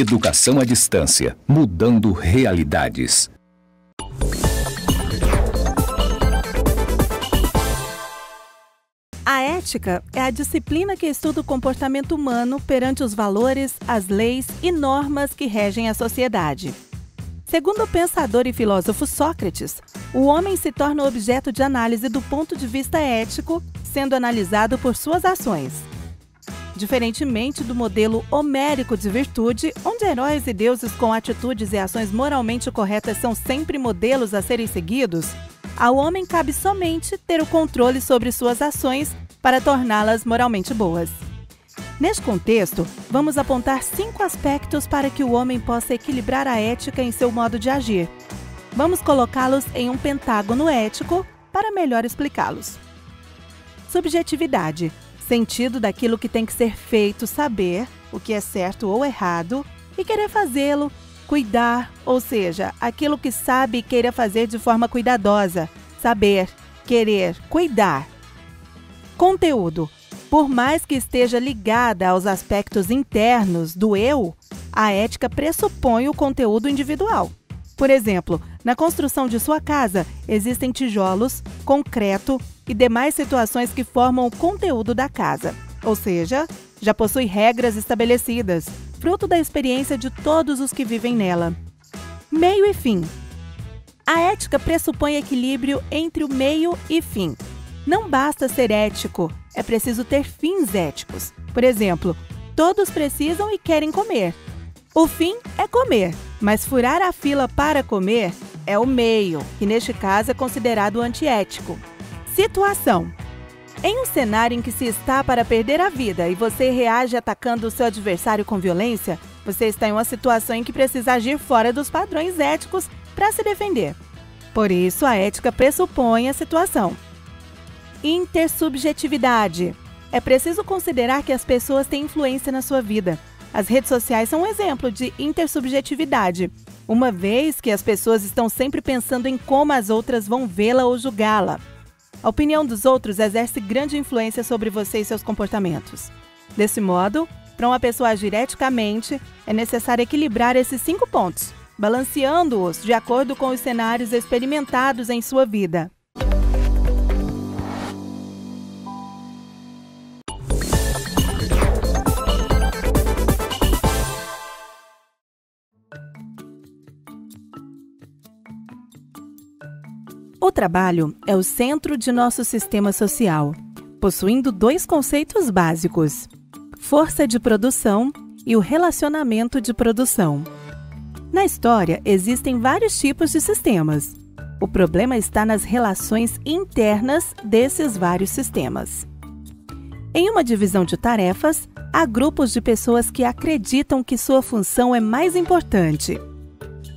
Educação à distância, mudando realidades. A ética é a disciplina que estuda o comportamento humano perante os valores, as leis e normas que regem a sociedade. Segundo o pensador e filósofo Sócrates, o homem se torna objeto de análise do ponto de vista ético, sendo analisado por suas ações diferentemente do modelo homérico de virtude, onde heróis e deuses com atitudes e ações moralmente corretas são sempre modelos a serem seguidos, ao homem cabe somente ter o controle sobre suas ações para torná-las moralmente boas. Neste contexto, vamos apontar cinco aspectos para que o homem possa equilibrar a ética em seu modo de agir. Vamos colocá-los em um pentágono ético para melhor explicá-los. Subjetividade sentido daquilo que tem que ser feito, saber o que é certo ou errado e querer fazê-lo, cuidar, ou seja, aquilo que sabe e queira fazer de forma cuidadosa, saber, querer, cuidar. Conteúdo. Por mais que esteja ligada aos aspectos internos do eu, a ética pressupõe o conteúdo individual. Por exemplo, na construção de sua casa, existem tijolos, concreto e demais situações que formam o conteúdo da casa. Ou seja, já possui regras estabelecidas, fruto da experiência de todos os que vivem nela. Meio e fim. A ética pressupõe equilíbrio entre o meio e fim. Não basta ser ético, é preciso ter fins éticos. Por exemplo, todos precisam e querem comer. O fim é comer, mas furar a fila para comer é o meio, que neste caso é considerado antiético. Situação: Em um cenário em que se está para perder a vida e você reage atacando o seu adversário com violência, você está em uma situação em que precisa agir fora dos padrões éticos para se defender. Por isso, a ética pressupõe a situação. Intersubjetividade: É preciso considerar que as pessoas têm influência na sua vida. As redes sociais são um exemplo de intersubjetividade, uma vez que as pessoas estão sempre pensando em como as outras vão vê-la ou julgá-la. A opinião dos outros exerce grande influência sobre você e seus comportamentos. Desse modo, para uma pessoa agir eticamente, é necessário equilibrar esses cinco pontos, balanceando-os de acordo com os cenários experimentados em sua vida. O trabalho é o centro de nosso sistema social, possuindo dois conceitos básicos: força de produção e o relacionamento de produção. Na história, existem vários tipos de sistemas. O problema está nas relações internas desses vários sistemas. Em uma divisão de tarefas, há grupos de pessoas que acreditam que sua função é mais importante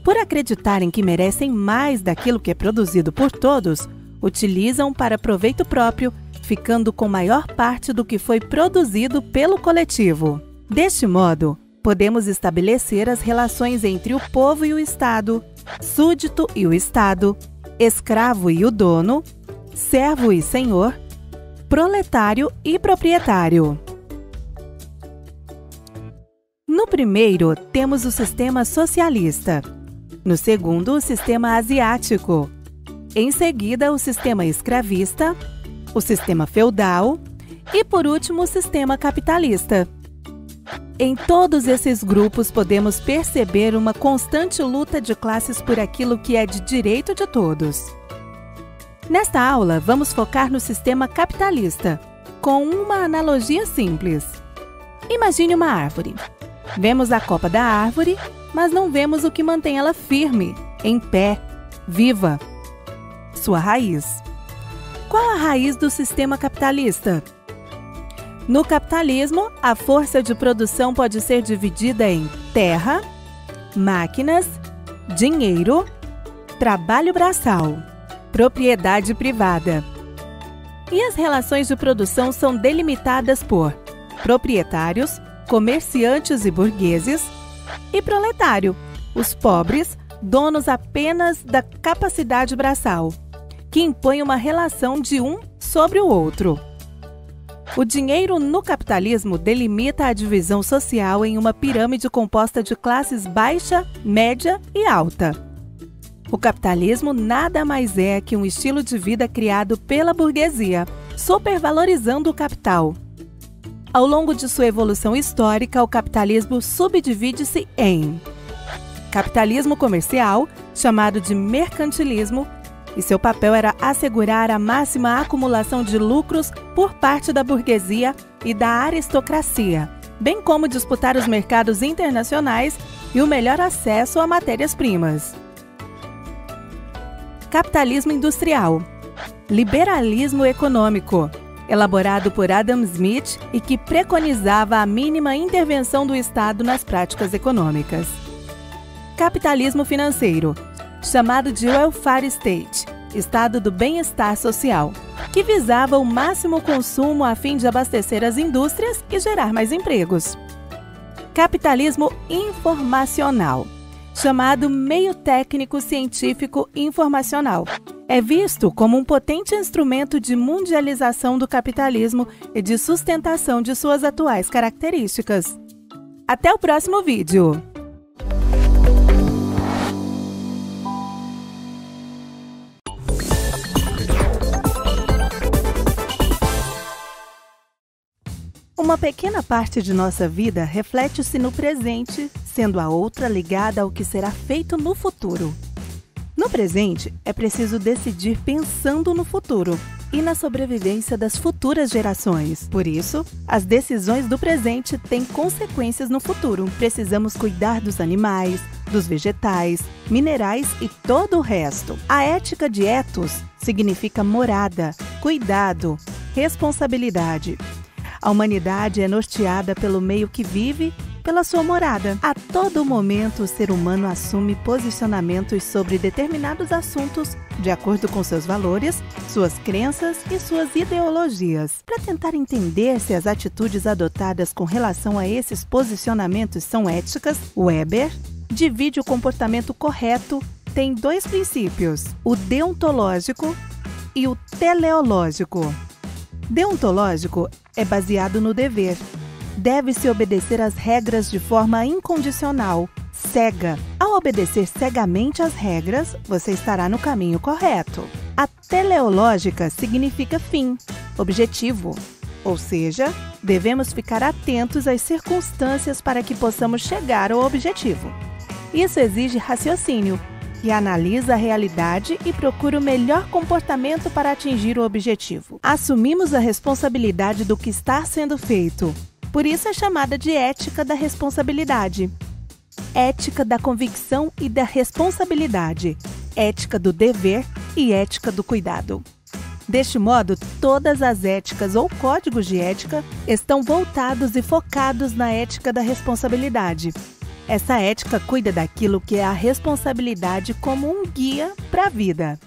por acreditarem que merecem mais daquilo que é produzido por todos, utilizam para proveito próprio, ficando com maior parte do que foi produzido pelo coletivo. Deste modo, podemos estabelecer as relações entre o povo e o Estado, súdito e o Estado, escravo e o dono, servo e senhor, proletário e proprietário. No primeiro, temos o sistema socialista no segundo, o sistema asiático. Em seguida, o sistema escravista, o sistema feudal e, por último, o sistema capitalista. Em todos esses grupos podemos perceber uma constante luta de classes por aquilo que é de direito de todos. Nesta aula, vamos focar no sistema capitalista, com uma analogia simples. Imagine uma árvore. Vemos a copa da árvore mas não vemos o que mantém ela firme, em pé, viva. Sua raiz. Qual a raiz do sistema capitalista? No capitalismo, a força de produção pode ser dividida em terra, máquinas, dinheiro, trabalho braçal, propriedade privada. E as relações de produção são delimitadas por proprietários, comerciantes e burgueses, e proletário, os pobres, donos apenas da capacidade braçal, que impõe uma relação de um sobre o outro. O dinheiro no capitalismo delimita a divisão social em uma pirâmide composta de classes baixa, média e alta. O capitalismo nada mais é que um estilo de vida criado pela burguesia, supervalorizando o capital, ao longo de sua evolução histórica, o capitalismo subdivide-se em capitalismo comercial, chamado de mercantilismo, e seu papel era assegurar a máxima acumulação de lucros por parte da burguesia e da aristocracia, bem como disputar os mercados internacionais e o melhor acesso a matérias-primas. Capitalismo industrial, liberalismo econômico, elaborado por Adam Smith e que preconizava a mínima intervenção do Estado nas práticas econômicas. Capitalismo financeiro, chamado de Welfare State, Estado do Bem-Estar Social, que visava o máximo consumo a fim de abastecer as indústrias e gerar mais empregos. Capitalismo informacional, chamado meio técnico científico informacional. É visto como um potente instrumento de mundialização do capitalismo e de sustentação de suas atuais características. Até o próximo vídeo! Uma pequena parte de nossa vida reflete-se no presente, sendo a outra ligada ao que será feito no futuro. No presente, é preciso decidir pensando no futuro e na sobrevivência das futuras gerações. Por isso, as decisões do presente têm consequências no futuro. Precisamos cuidar dos animais, dos vegetais, minerais e todo o resto. A ética de etos significa morada, cuidado, responsabilidade, a humanidade é norteada pelo meio que vive, pela sua morada. A todo momento, o ser humano assume posicionamentos sobre determinados assuntos de acordo com seus valores, suas crenças e suas ideologias. Para tentar entender se as atitudes adotadas com relação a esses posicionamentos são éticas, Weber divide o comportamento correto tem dois princípios: o deontológico e o teleológico. Deontológico é baseado no dever. Deve-se obedecer às regras de forma incondicional, cega. Ao obedecer cegamente às regras, você estará no caminho correto. A teleológica significa fim, objetivo. Ou seja, devemos ficar atentos às circunstâncias para que possamos chegar ao objetivo. Isso exige raciocínio, e analisa a realidade e procura o melhor comportamento para atingir o objetivo. Assumimos a responsabilidade do que está sendo feito. Por isso é chamada de ética da responsabilidade. Ética da convicção e da responsabilidade, ética do dever e ética do cuidado. Deste modo, todas as éticas ou códigos de ética estão voltados e focados na ética da responsabilidade, essa ética cuida daquilo que é a responsabilidade como um guia para a vida.